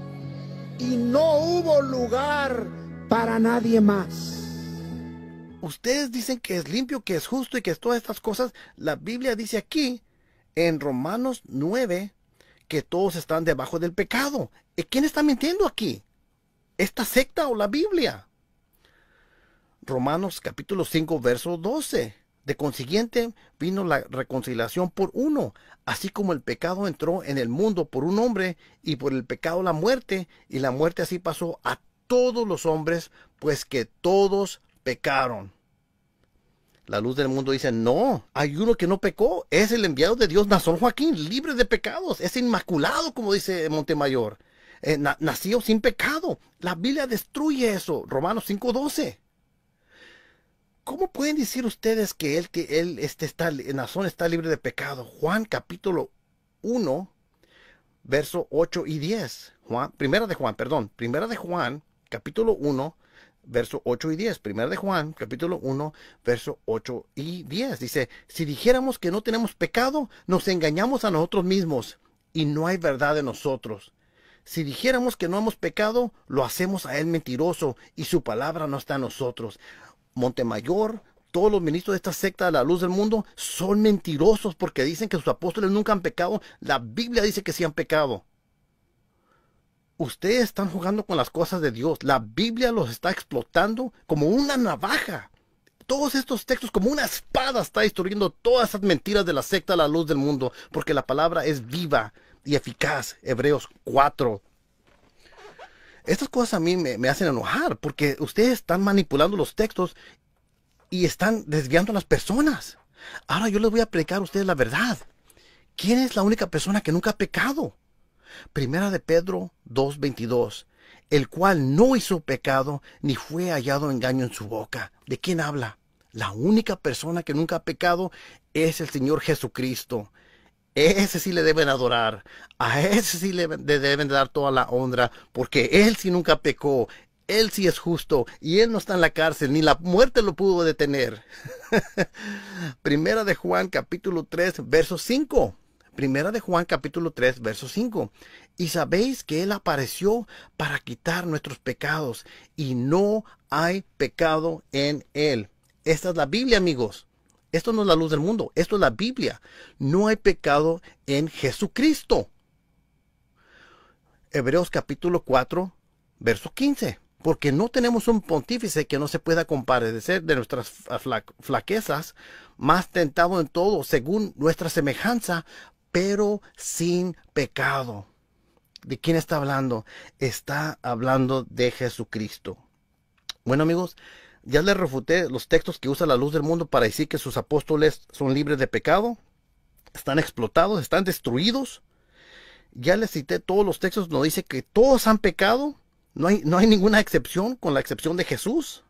y no hubo lugar para nadie más. Ustedes dicen que es limpio, que es justo y que es todas estas cosas. La Biblia dice aquí en Romanos 9 que todos están debajo del pecado. ¿Y quién está mintiendo aquí? ¿Esta secta o la Biblia? Romanos capítulo 5, verso 12. De consiguiente vino la reconciliación por uno, así como el pecado entró en el mundo por un hombre y por el pecado la muerte, y la muerte así pasó a todos los hombres, pues que todos pecaron la luz del mundo dice, no, hay uno que no pecó, es el enviado de Dios, Nazón Joaquín, libre de pecados, es inmaculado, como dice Montemayor, eh, Nació sin pecado. La Biblia destruye eso, Romanos 5.12. ¿Cómo pueden decir ustedes que él, que él este, está, Nazón está libre de pecado? Juan capítulo 1, verso 8 y 10. Juan, primera de Juan, perdón, primera de Juan, capítulo 1, verso 8 y 10. 1 de Juan, capítulo 1, verso 8 y 10. Dice, si dijéramos que no tenemos pecado, nos engañamos a nosotros mismos y no hay verdad en nosotros. Si dijéramos que no hemos pecado, lo hacemos a él mentiroso y su palabra no está en nosotros. Montemayor, todos los ministros de esta secta de la luz del mundo son mentirosos porque dicen que sus apóstoles nunca han pecado. La Biblia dice que sí han pecado. Ustedes están jugando con las cosas de Dios. La Biblia los está explotando como una navaja. Todos estos textos, como una espada, está destruyendo todas esas mentiras de la secta a la luz del mundo, porque la palabra es viva y eficaz. Hebreos 4. Estas cosas a mí me, hacen enojar, porque ustedes están manipulando los textos y están desviando a las personas. Ahora yo les voy a predicar a ustedes la verdad. ¿Quién es la única persona que nunca ha pecado? Primera de Pedro 2.22, el cual no hizo pecado ni fue hallado engaño en su boca. ¿De quién habla? La única persona que nunca ha pecado es el Señor Jesucristo. Ese sí le deben adorar. A ese sí le deben dar toda la honra, porque él sí nunca pecó. Él sí es justo y él no está en la cárcel, ni la muerte lo pudo detener. Primera de Juan capítulo 3, verso 5. Primera de Juan capítulo 3, verso 5. Y sabéis que Él apareció para quitar nuestros pecados y no hay pecado en Él. Esta es la Biblia, amigos. Esto no es la luz del mundo, esto es la Biblia. No hay pecado en Jesucristo. Hebreos capítulo 4, verso 15. Porque no tenemos un pontífice que no se pueda comparecer de nuestras flaquezas, más tentado en todo, según nuestra semejanza, pero sin pecado. ¿De quién está hablando? Está hablando de Jesucristo. Bueno amigos, ya les refuté los textos que usa la luz del mundo para decir que sus apóstoles son libres de pecado, están explotados, están destruidos. Ya les cité todos los textos donde dice que todos han pecado, no hay, no hay ninguna excepción con la excepción de Jesús.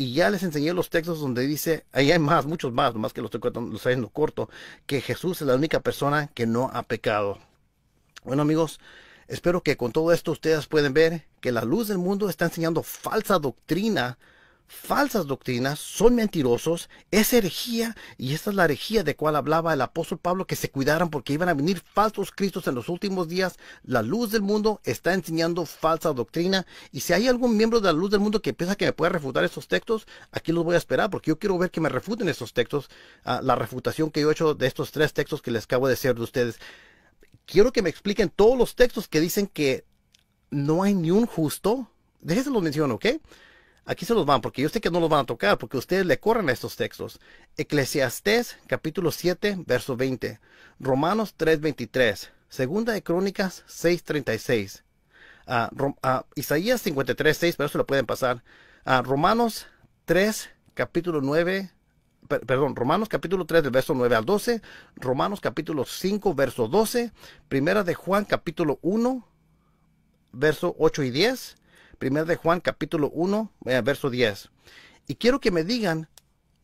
Y ya les enseñé los textos donde dice, ahí hay más, muchos más, más que los estoy, los estoy haciendo corto, que Jesús es la única persona que no ha pecado. Bueno amigos, espero que con todo esto ustedes pueden ver que la luz del mundo está enseñando falsa doctrina falsas doctrinas, son mentirosos, es herejía y esta es la herejía de cual hablaba el apóstol Pablo que se cuidaran porque iban a venir falsos cristos en los últimos días. La luz del mundo está enseñando falsa doctrina y si hay algún miembro de la luz del mundo que piensa que me puede refutar esos textos, aquí los voy a esperar porque yo quiero ver que me refuten esos textos, ah, la refutación que yo he hecho de estos tres textos que les acabo de decir de ustedes. Quiero que me expliquen todos los textos que dicen que no hay ni un justo. Déjense los menciono, ¿ok? Aquí se los van, porque yo sé que no los van a tocar, porque ustedes le corren a estos textos. Eclesiastés capítulo 7, verso 20. Romanos 3, 23. Segunda de Crónicas 6, 36. Ah, ah, Isaías 53, 6, pero eso lo pueden pasar. a ah, Romanos 3, capítulo 9, perdón, Romanos capítulo 3, del verso 9 al 12. Romanos capítulo 5, verso 12. Primera de Juan capítulo 1, verso 8 y 10. 1 de Juan capítulo 1, eh, verso 10. Y quiero que me digan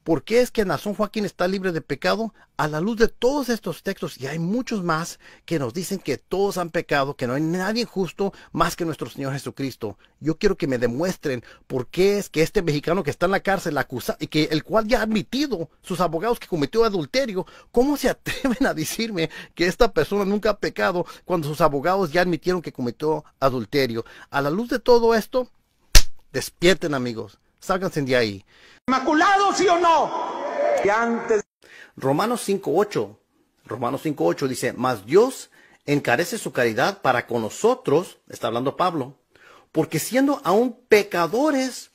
¿Por qué es que Nazón Joaquín está libre de pecado? A la luz de todos estos textos, y hay muchos más que nos dicen que todos han pecado, que no hay nadie justo más que nuestro Señor Jesucristo. Yo quiero que me demuestren por qué es que este mexicano que está en la cárcel, acusa, y que el cual ya ha admitido sus abogados que cometió adulterio, ¿cómo se atreven a decirme que esta persona nunca ha pecado cuando sus abogados ya admitieron que cometió adulterio? A la luz de todo esto, despierten amigos Sálganse de ahí. sí o no? Que antes. Romanos 5.8. Romanos 5.8 dice, mas Dios encarece su caridad para con nosotros, está hablando Pablo, porque siendo aún pecadores,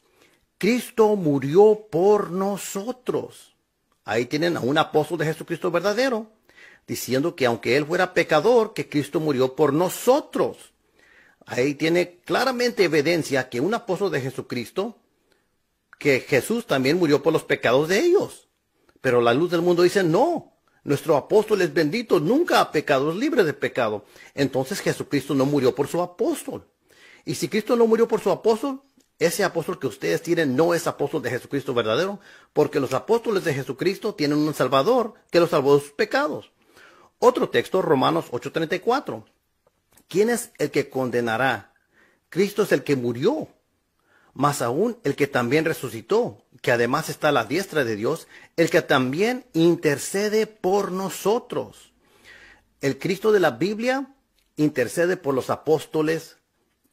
Cristo murió por nosotros. Ahí tienen a un apóstol de Jesucristo verdadero, diciendo que aunque él fuera pecador, que Cristo murió por nosotros. Ahí tiene claramente evidencia que un apóstol de Jesucristo que Jesús también murió por los pecados de ellos. Pero la luz del mundo dice, no, nuestro apóstol es bendito, nunca ha pecado, es libre de pecado. Entonces Jesucristo no murió por su apóstol. Y si Cristo no murió por su apóstol, ese apóstol que ustedes tienen no es apóstol de Jesucristo verdadero, porque los apóstoles de Jesucristo tienen un Salvador que los salvó de sus pecados. Otro texto, Romanos 8:34. ¿Quién es el que condenará? Cristo es el que murió más aún el que también resucitó, que además está a la diestra de Dios, el que también intercede por nosotros. El Cristo de la Biblia intercede por los apóstoles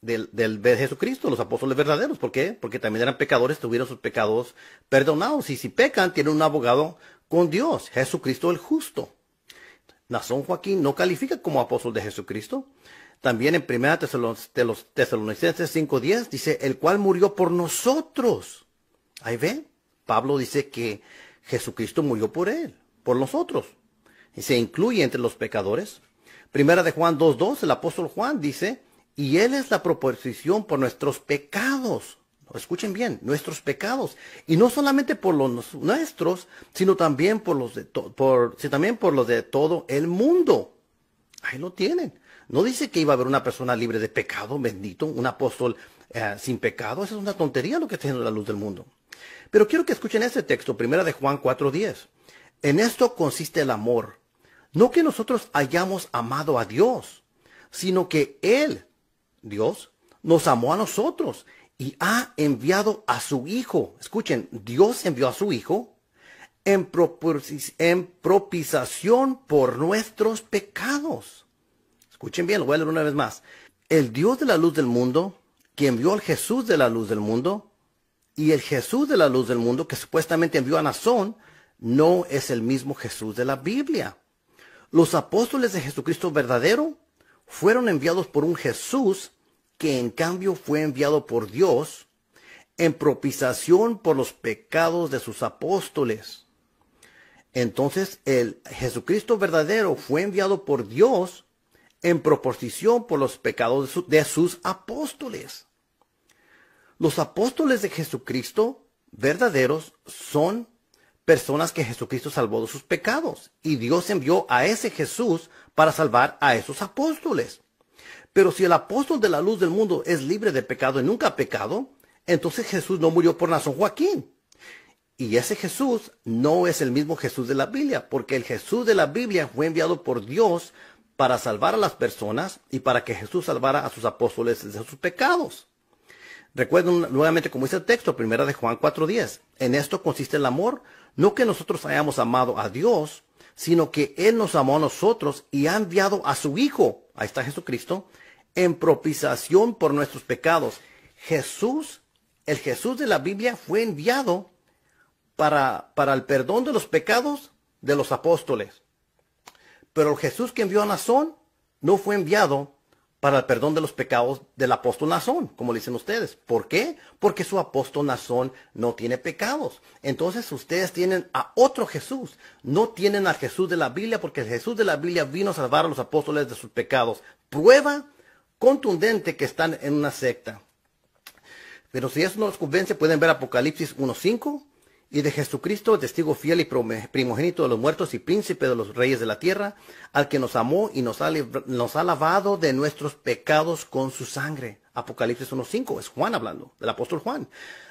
del, del, de Jesucristo, los apóstoles verdaderos. ¿Por qué? Porque también eran pecadores, tuvieron sus pecados perdonados. Y si pecan, tienen un abogado con Dios, Jesucristo el justo. Nazón Joaquín no califica como apóstol de Jesucristo. También en Primera de Tesalonicenses 5.10 dice, el cual murió por nosotros. Ahí ven, Pablo dice que Jesucristo murió por él, por nosotros. Y se incluye entre los pecadores. Primera de Juan 2.2, el apóstol Juan dice, y él es la proposición por nuestros pecados. Escuchen bien, nuestros pecados. Y no solamente por los nuestros, sino también por los de, por, sí, también por los de todo el mundo. Ahí lo tienen. No dice que iba a haber una persona libre de pecado, bendito, un apóstol eh, sin pecado. Esa es una tontería lo que está la luz del mundo. Pero quiero que escuchen este texto, primera de Juan 4.10. En esto consiste el amor. No que nosotros hayamos amado a Dios, sino que Él, Dios, nos amó a nosotros y ha enviado a su Hijo. Escuchen, Dios envió a su Hijo en, propiciación por nuestros pecados. Escuchen bien, lo voy a leer una vez más. El Dios de la luz del mundo, que envió al Jesús de la luz del mundo, y el Jesús de la luz del mundo, que supuestamente envió a Nazón, no es el mismo Jesús de la Biblia. Los apóstoles de Jesucristo verdadero fueron enviados por un Jesús que en cambio fue enviado por Dios en propiciación por los pecados de sus apóstoles. Entonces el Jesucristo verdadero fue enviado por Dios en proporción por los pecados de sus apóstoles. Los apóstoles de Jesucristo verdaderos son personas que Jesucristo salvó de sus pecados y Dios envió a ese Jesús para salvar a esos apóstoles. Pero si el apóstol de la luz del mundo es libre de pecado y nunca ha pecado, entonces Jesús no murió por Nazón Joaquín. Y ese Jesús no es el mismo Jesús de la Biblia, porque el Jesús de la Biblia fue enviado por Dios para salvar a las personas y para que Jesús salvara a sus apóstoles de sus pecados. Recuerden nuevamente como dice el texto, primera de Juan 4.10. En esto consiste el amor, no que nosotros hayamos amado a Dios, sino que Él nos amó a nosotros y ha enviado a su Hijo, ahí está Jesucristo, en propiciación por nuestros pecados. Jesús, el Jesús de la Biblia, fue enviado para, para el perdón de los pecados de los apóstoles. Pero Jesús que envió a Nazón no fue enviado para el perdón de los pecados del apóstol Nazón, como le dicen ustedes. ¿Por qué? Porque su apóstol Nazón no tiene pecados. Entonces ustedes tienen a otro Jesús. No tienen al Jesús de la Biblia porque el Jesús de la Biblia vino a salvar a los apóstoles de sus pecados. Prueba contundente que están en una secta. Pero si eso no los convence, pueden ver Apocalipsis 1.5, y de Jesucristo, testigo fiel y primogénito de los muertos y príncipe de los reyes de la tierra, al que nos amó y nos ha, lavado de nuestros pecados con su sangre. Apocalipsis 1.5, es Juan hablando, del apóstol Juan,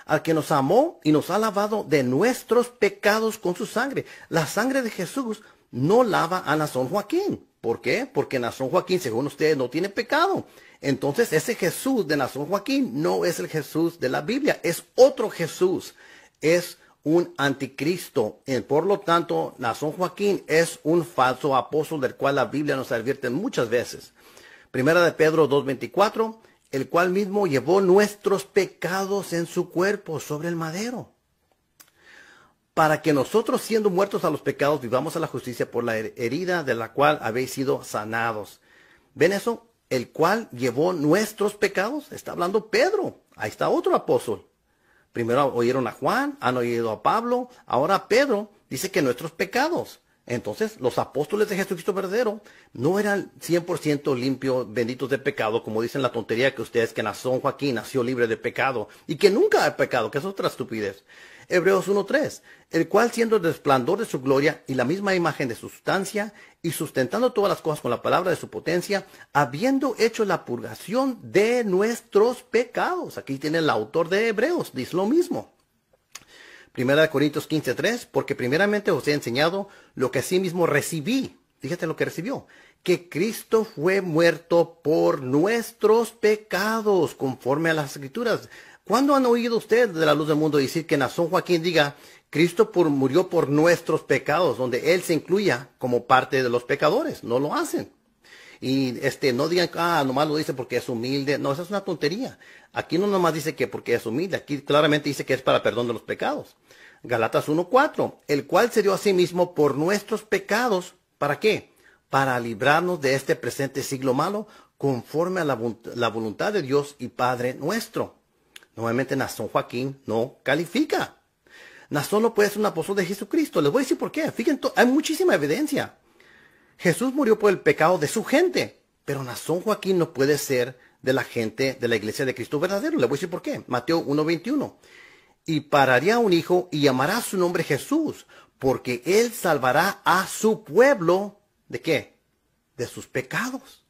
al que nos amó y nos ha lavado de nuestros pecados con su sangre. La sangre de Jesús no lava a Nazón Joaquín. ¿Por qué? Porque Nazón Joaquín, según ustedes, no tiene pecado. Entonces, ese Jesús de Nazón Joaquín no es el Jesús de la Biblia, es otro Jesús. Es un anticristo. Y eh, por lo tanto, nazón Joaquín es un falso apóstol del cual la Biblia nos advierte muchas veces. Primera de Pedro 2.24, el cual mismo llevó nuestros pecados en su cuerpo sobre el madero. Para que nosotros siendo muertos a los pecados vivamos a la justicia por la herida de la cual habéis sido sanados. ¿Ven eso? El cual llevó nuestros pecados. Está hablando Pedro. Ahí está otro apóstol. Primero oyeron a Juan, han oído a Pablo, ahora Pedro. Dice que nuestros pecados. Entonces, los apóstoles de Jesucristo verdadero no eran 100% limpios, benditos de pecado, como dicen la tontería que ustedes, que Nazón Joaquín nació libre de pecado y que nunca ha pecado, que es otra estupidez. Hebreos 1.3, el cual siendo el resplandor de su gloria y la misma imagen de su sustancia, y sustentando todas las cosas con la palabra de su potencia, habiendo hecho la purgación de nuestros pecados. Aquí tiene el autor de Hebreos, dice lo mismo. Primera de Corintios 15:3, porque primeramente os he enseñado lo que sí mismo recibí. Fíjate lo que recibió, que Cristo fue muerto por nuestros pecados, conforme a las escrituras. ¿Cuándo han oído ustedes de la luz del mundo decir que Nazón Joaquín diga, Cristo por, murió por nuestros pecados, donde Él se incluya como parte de los pecadores? No lo hacen. Y este, no digan, ah, nomás lo dice porque es humilde. No, esa es una tontería. Aquí no nomás dice que porque es humilde. Aquí claramente dice que es para perdón de los pecados. Galatas 1.4, el cual se dio a sí mismo por nuestros pecados. ¿Para qué? Para librarnos de este presente siglo malo conforme a la, voluntad de Dios y Padre nuestro. Nuevamente, Nazón Joaquín no califica. Nazón no puede ser un apóstol de Jesucristo. Les voy a decir por qué. Fíjense, hay muchísima evidencia. Jesús murió por el pecado de su gente, pero Nazón Joaquín no puede ser de la gente de la iglesia de Cristo verdadero. Le voy a decir por qué. Mateo 1.21. Y pararía un hijo y llamará su nombre Jesús, porque él salvará a su pueblo. ¿De qué? De sus pecados.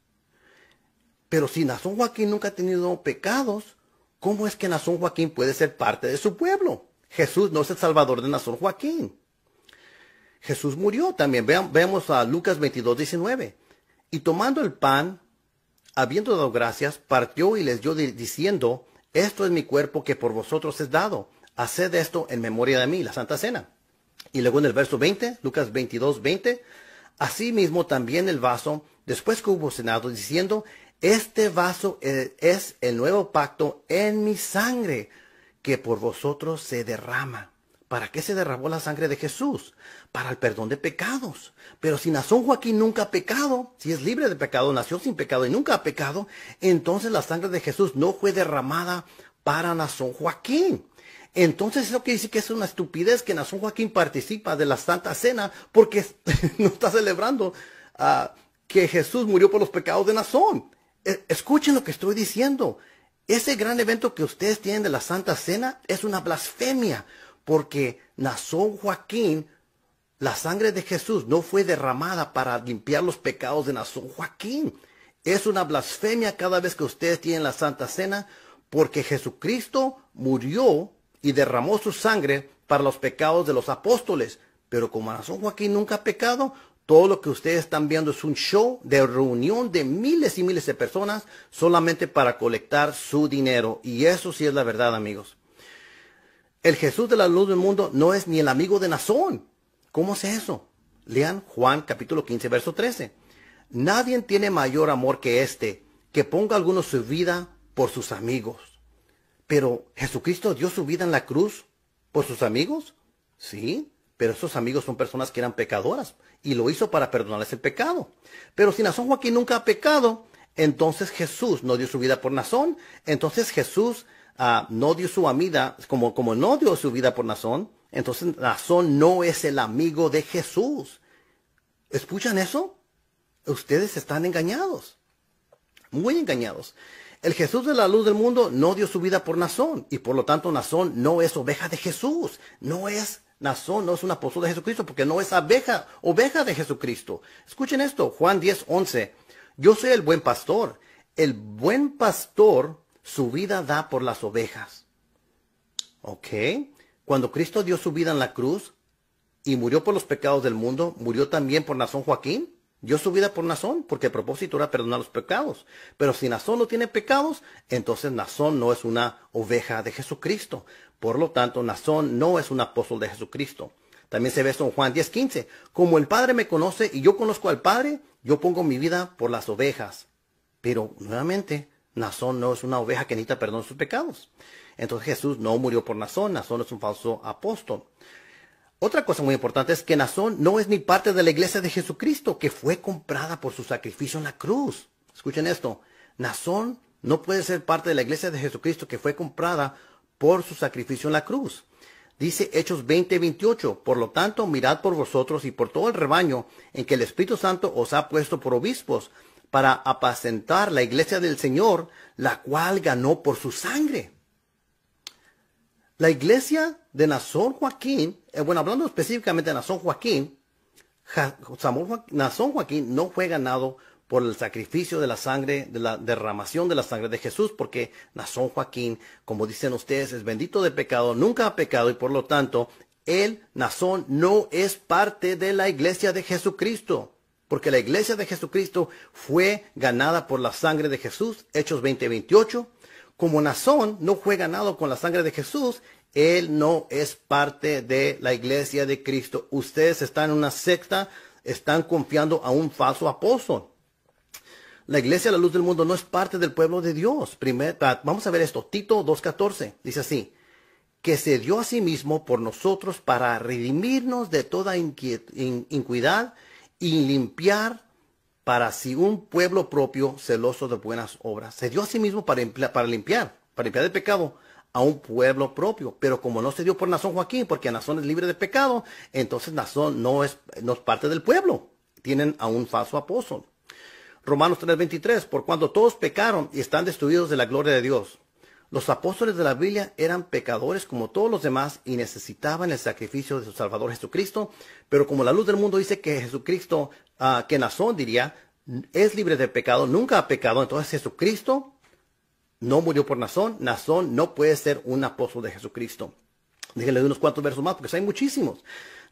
Pero si Nazón Joaquín nunca ha tenido pecados, ¿cómo es que Nazón Joaquín puede ser parte de su pueblo? Jesús no es el salvador de Nazón Joaquín. Jesús murió también. Veamos, a Lucas 22, 19. Y tomando el pan, habiendo dado gracias, partió y les dio diciendo, esto es mi cuerpo que por vosotros es dado. Haced esto en memoria de mí, la Santa Cena. Y luego en el verso 20, Lucas 22, 20, asimismo también el vaso, después que hubo cenado, diciendo, este vaso e-, es el nuevo pacto en mi sangre, que por vosotros se derrama. ¿Para qué se derramó la sangre de Jesús? para el perdón de pecados. Pero si Nazón Joaquín nunca ha pecado, si es libre de pecado, nació sin pecado y nunca ha pecado, entonces la sangre de Jesús no fue derramada para Nazón Joaquín. Entonces eso que dice que es una estupidez que Nazón Joaquín participa de la Santa Cena porque no está celebrando ah, que Jesús murió por los pecados de Nazón. E, escuchen lo que estoy diciendo. Ese gran evento que ustedes tienen de la Santa Cena es una blasfemia porque Nazón Joaquín la sangre de Jesús no fue derramada para limpiar los pecados de Nazón Joaquín. Es una blasfemia cada vez que ustedes tienen la Santa Cena porque Jesucristo murió y derramó su sangre para los pecados de los apóstoles. Pero como Nazón Joaquín nunca ha pecado, todo lo que ustedes están viendo es un show de reunión de miles y miles de personas solamente para colectar su dinero. Y eso sí es la verdad, amigos. El Jesús de la luz del mundo no es ni el amigo de Nazón. ¿Cómo es eso? Lean Juan capítulo 15, verso 13. Nadie tiene mayor amor que este, que ponga alguno su vida por sus amigos. Pero Jesucristo dio su vida en la cruz por sus amigos. Sí, pero esos amigos son personas que eran pecadoras y lo hizo para perdonarles el pecado. Pero si Nazón Joaquín nunca ha pecado, entonces Jesús no dio su vida por Nazón. Entonces Jesús ah, no dio su vida, como, como no dio su vida por Nazón, entonces Nazón no es el amigo de Jesús. ¿Escuchan eso? Ustedes están engañados. Muy engañados. El Jesús de la luz del mundo no dio su vida por Nazón. Y por lo tanto Nazón no es oveja de Jesús. No es Nazón, no es un apóstol de Jesucristo porque no es abeja, oveja de Jesucristo. Escuchen esto. Juan 10, 11. Yo soy el buen pastor. El buen pastor su vida da por las ovejas. ¿Ok? Cuando Cristo dio su vida en la cruz y murió por los pecados del mundo, murió también por Nazón Joaquín. Dio su vida por Nazón porque el propósito era perdonar los pecados. Pero si Nazón no tiene pecados, entonces Nazón no es una oveja de Jesucristo. Por lo tanto, Nazón no es un apóstol de Jesucristo. También se ve eso en Juan 10:15. Como el Padre me conoce y yo conozco al Padre, yo pongo mi vida por las ovejas. Pero nuevamente, Nazón no es una oveja que necesita perdón sus pecados. Entonces Jesús no murió por Nazón, Nazón es un falso apóstol. Otra cosa muy importante es que Nazón no es ni parte de la iglesia de Jesucristo, que fue comprada por su sacrificio en la cruz. Escuchen esto, Nazón no puede ser parte de la iglesia de Jesucristo, que fue comprada por su sacrificio en la cruz. Dice Hechos 20, veintiocho, Por lo tanto, mirad por vosotros y por todo el rebaño en que el Espíritu Santo os ha puesto por obispos para apacentar la iglesia del Señor, la cual ganó por su sangre. La iglesia de Nazón Joaquín, eh, bueno, hablando específicamente de Nazón Joaquín, Nazón Joaquín no fue ganado por el sacrificio de la sangre, de la derramación de la sangre de Jesús, porque Nazón Joaquín, como dicen ustedes, es bendito de pecado, nunca ha pecado y por lo tanto, él, Nazón, no es parte de la iglesia de Jesucristo, porque la iglesia de Jesucristo fue ganada por la sangre de Jesús, Hechos 20, 28, como Nazón no juega nada con la sangre de Jesús, él no es parte de la iglesia de Cristo. Ustedes están en una secta, están confiando a un falso apóstol. La iglesia, la luz del mundo, no es parte del pueblo de Dios. Ah, vamos a ver esto. Tito 2.14 dice así, que se dio a sí mismo por nosotros para redimirnos de toda iniquidad y limpiar para si un pueblo propio celoso de buenas obras, se dio a sí mismo para, para limpiar, para limpiar de pecado a un pueblo propio. Pero como no se dio por Nazón Joaquín, porque Nazón es libre de pecado, entonces Nazón no es, no es parte del pueblo. Tienen a un falso apóstol. Romanos 3:23, por cuando todos pecaron y están destruidos de la gloria de Dios los apóstoles de la Biblia eran pecadores como todos los demás y necesitaban el sacrificio de su Salvador Jesucristo, pero como la luz del mundo dice que Jesucristo, ah, que Nazón diría, es libre de pecado, nunca ha pecado, entonces Jesucristo no murió por Nazón, Nazón no puede ser un apóstol de Jesucristo. Déjenle unos cuantos versos más, porque hay muchísimos.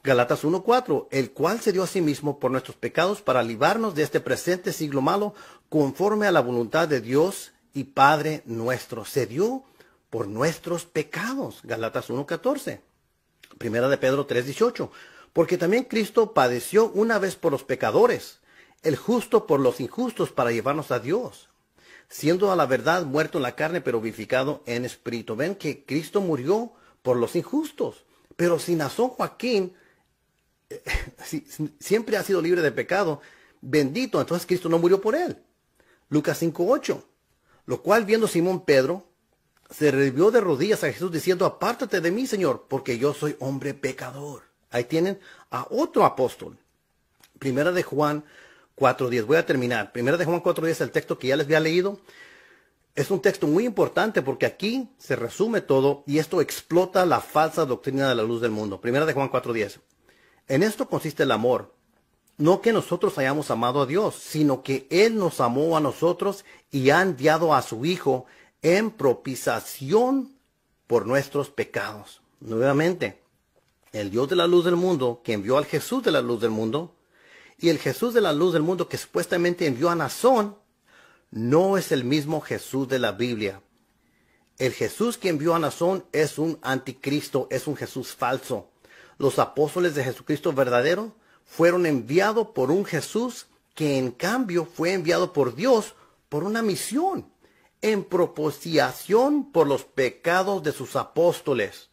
Galatas 1.4, el cual se dio a sí mismo por nuestros pecados para librarnos de este presente siglo malo, conforme a la voluntad de Dios y Padre nuestro. Se dio por nuestros pecados. Galatas 1.14. Primera de Pedro 3.18. Porque también Cristo padeció una vez por los pecadores, el justo por los injustos para llevarnos a Dios. Siendo a la verdad muerto en la carne, pero vivificado en espíritu. Ven que Cristo murió por los injustos. Pero eh, si nació Joaquín, siempre ha sido libre de pecado, bendito, entonces Cristo no murió por él. Lucas 5.8. Lo cual viendo Simón Pedro, se revivió de rodillas a Jesús diciendo, apártate de mí, Señor, porque yo soy hombre pecador. Ahí tienen a otro apóstol. Primera de Juan 4.10. Voy a terminar. Primera de Juan 4.10, el texto que ya les había leído. Es un texto muy importante porque aquí se resume todo y esto explota la falsa doctrina de la luz del mundo. Primera de Juan 4.10. En esto consiste el amor, no que nosotros hayamos amado a Dios, sino que Él nos amó a nosotros y ha enviado a su Hijo en propiciación por nuestros pecados. Nuevamente, el Dios de la luz del mundo, que envió al Jesús de la luz del mundo, y el Jesús de la luz del mundo que supuestamente envió a Nazón, no es el mismo Jesús de la Biblia. El Jesús que envió a Nazón es un anticristo, es un Jesús falso. Los apóstoles de Jesucristo verdadero fueron enviados por un Jesús que en cambio fue enviado por Dios por una misión, en propiciación por los pecados de sus apóstoles.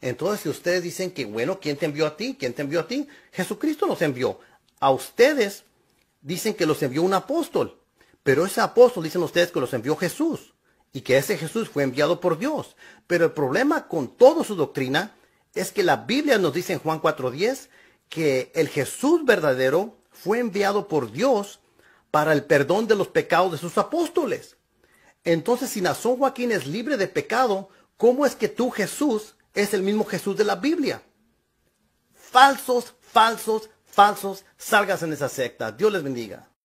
Entonces, si ustedes dicen que, bueno, ¿quién te envió a ti? ¿Quién te envió a ti? Jesucristo los envió. A ustedes dicen que los envió un apóstol, pero ese apóstol dicen ustedes que los envió Jesús y que ese Jesús fue enviado por Dios. Pero el problema con toda su doctrina es que la Biblia nos dice en Juan 4.10 que el Jesús verdadero fue enviado por Dios para el perdón de los pecados de sus apóstoles. Entonces, si Nazón Joaquín es libre de pecado, ¿cómo es que tú, Jesús, es el mismo Jesús de la Biblia? Falsos, falsos, falsos, salgas en esa secta. Dios les bendiga.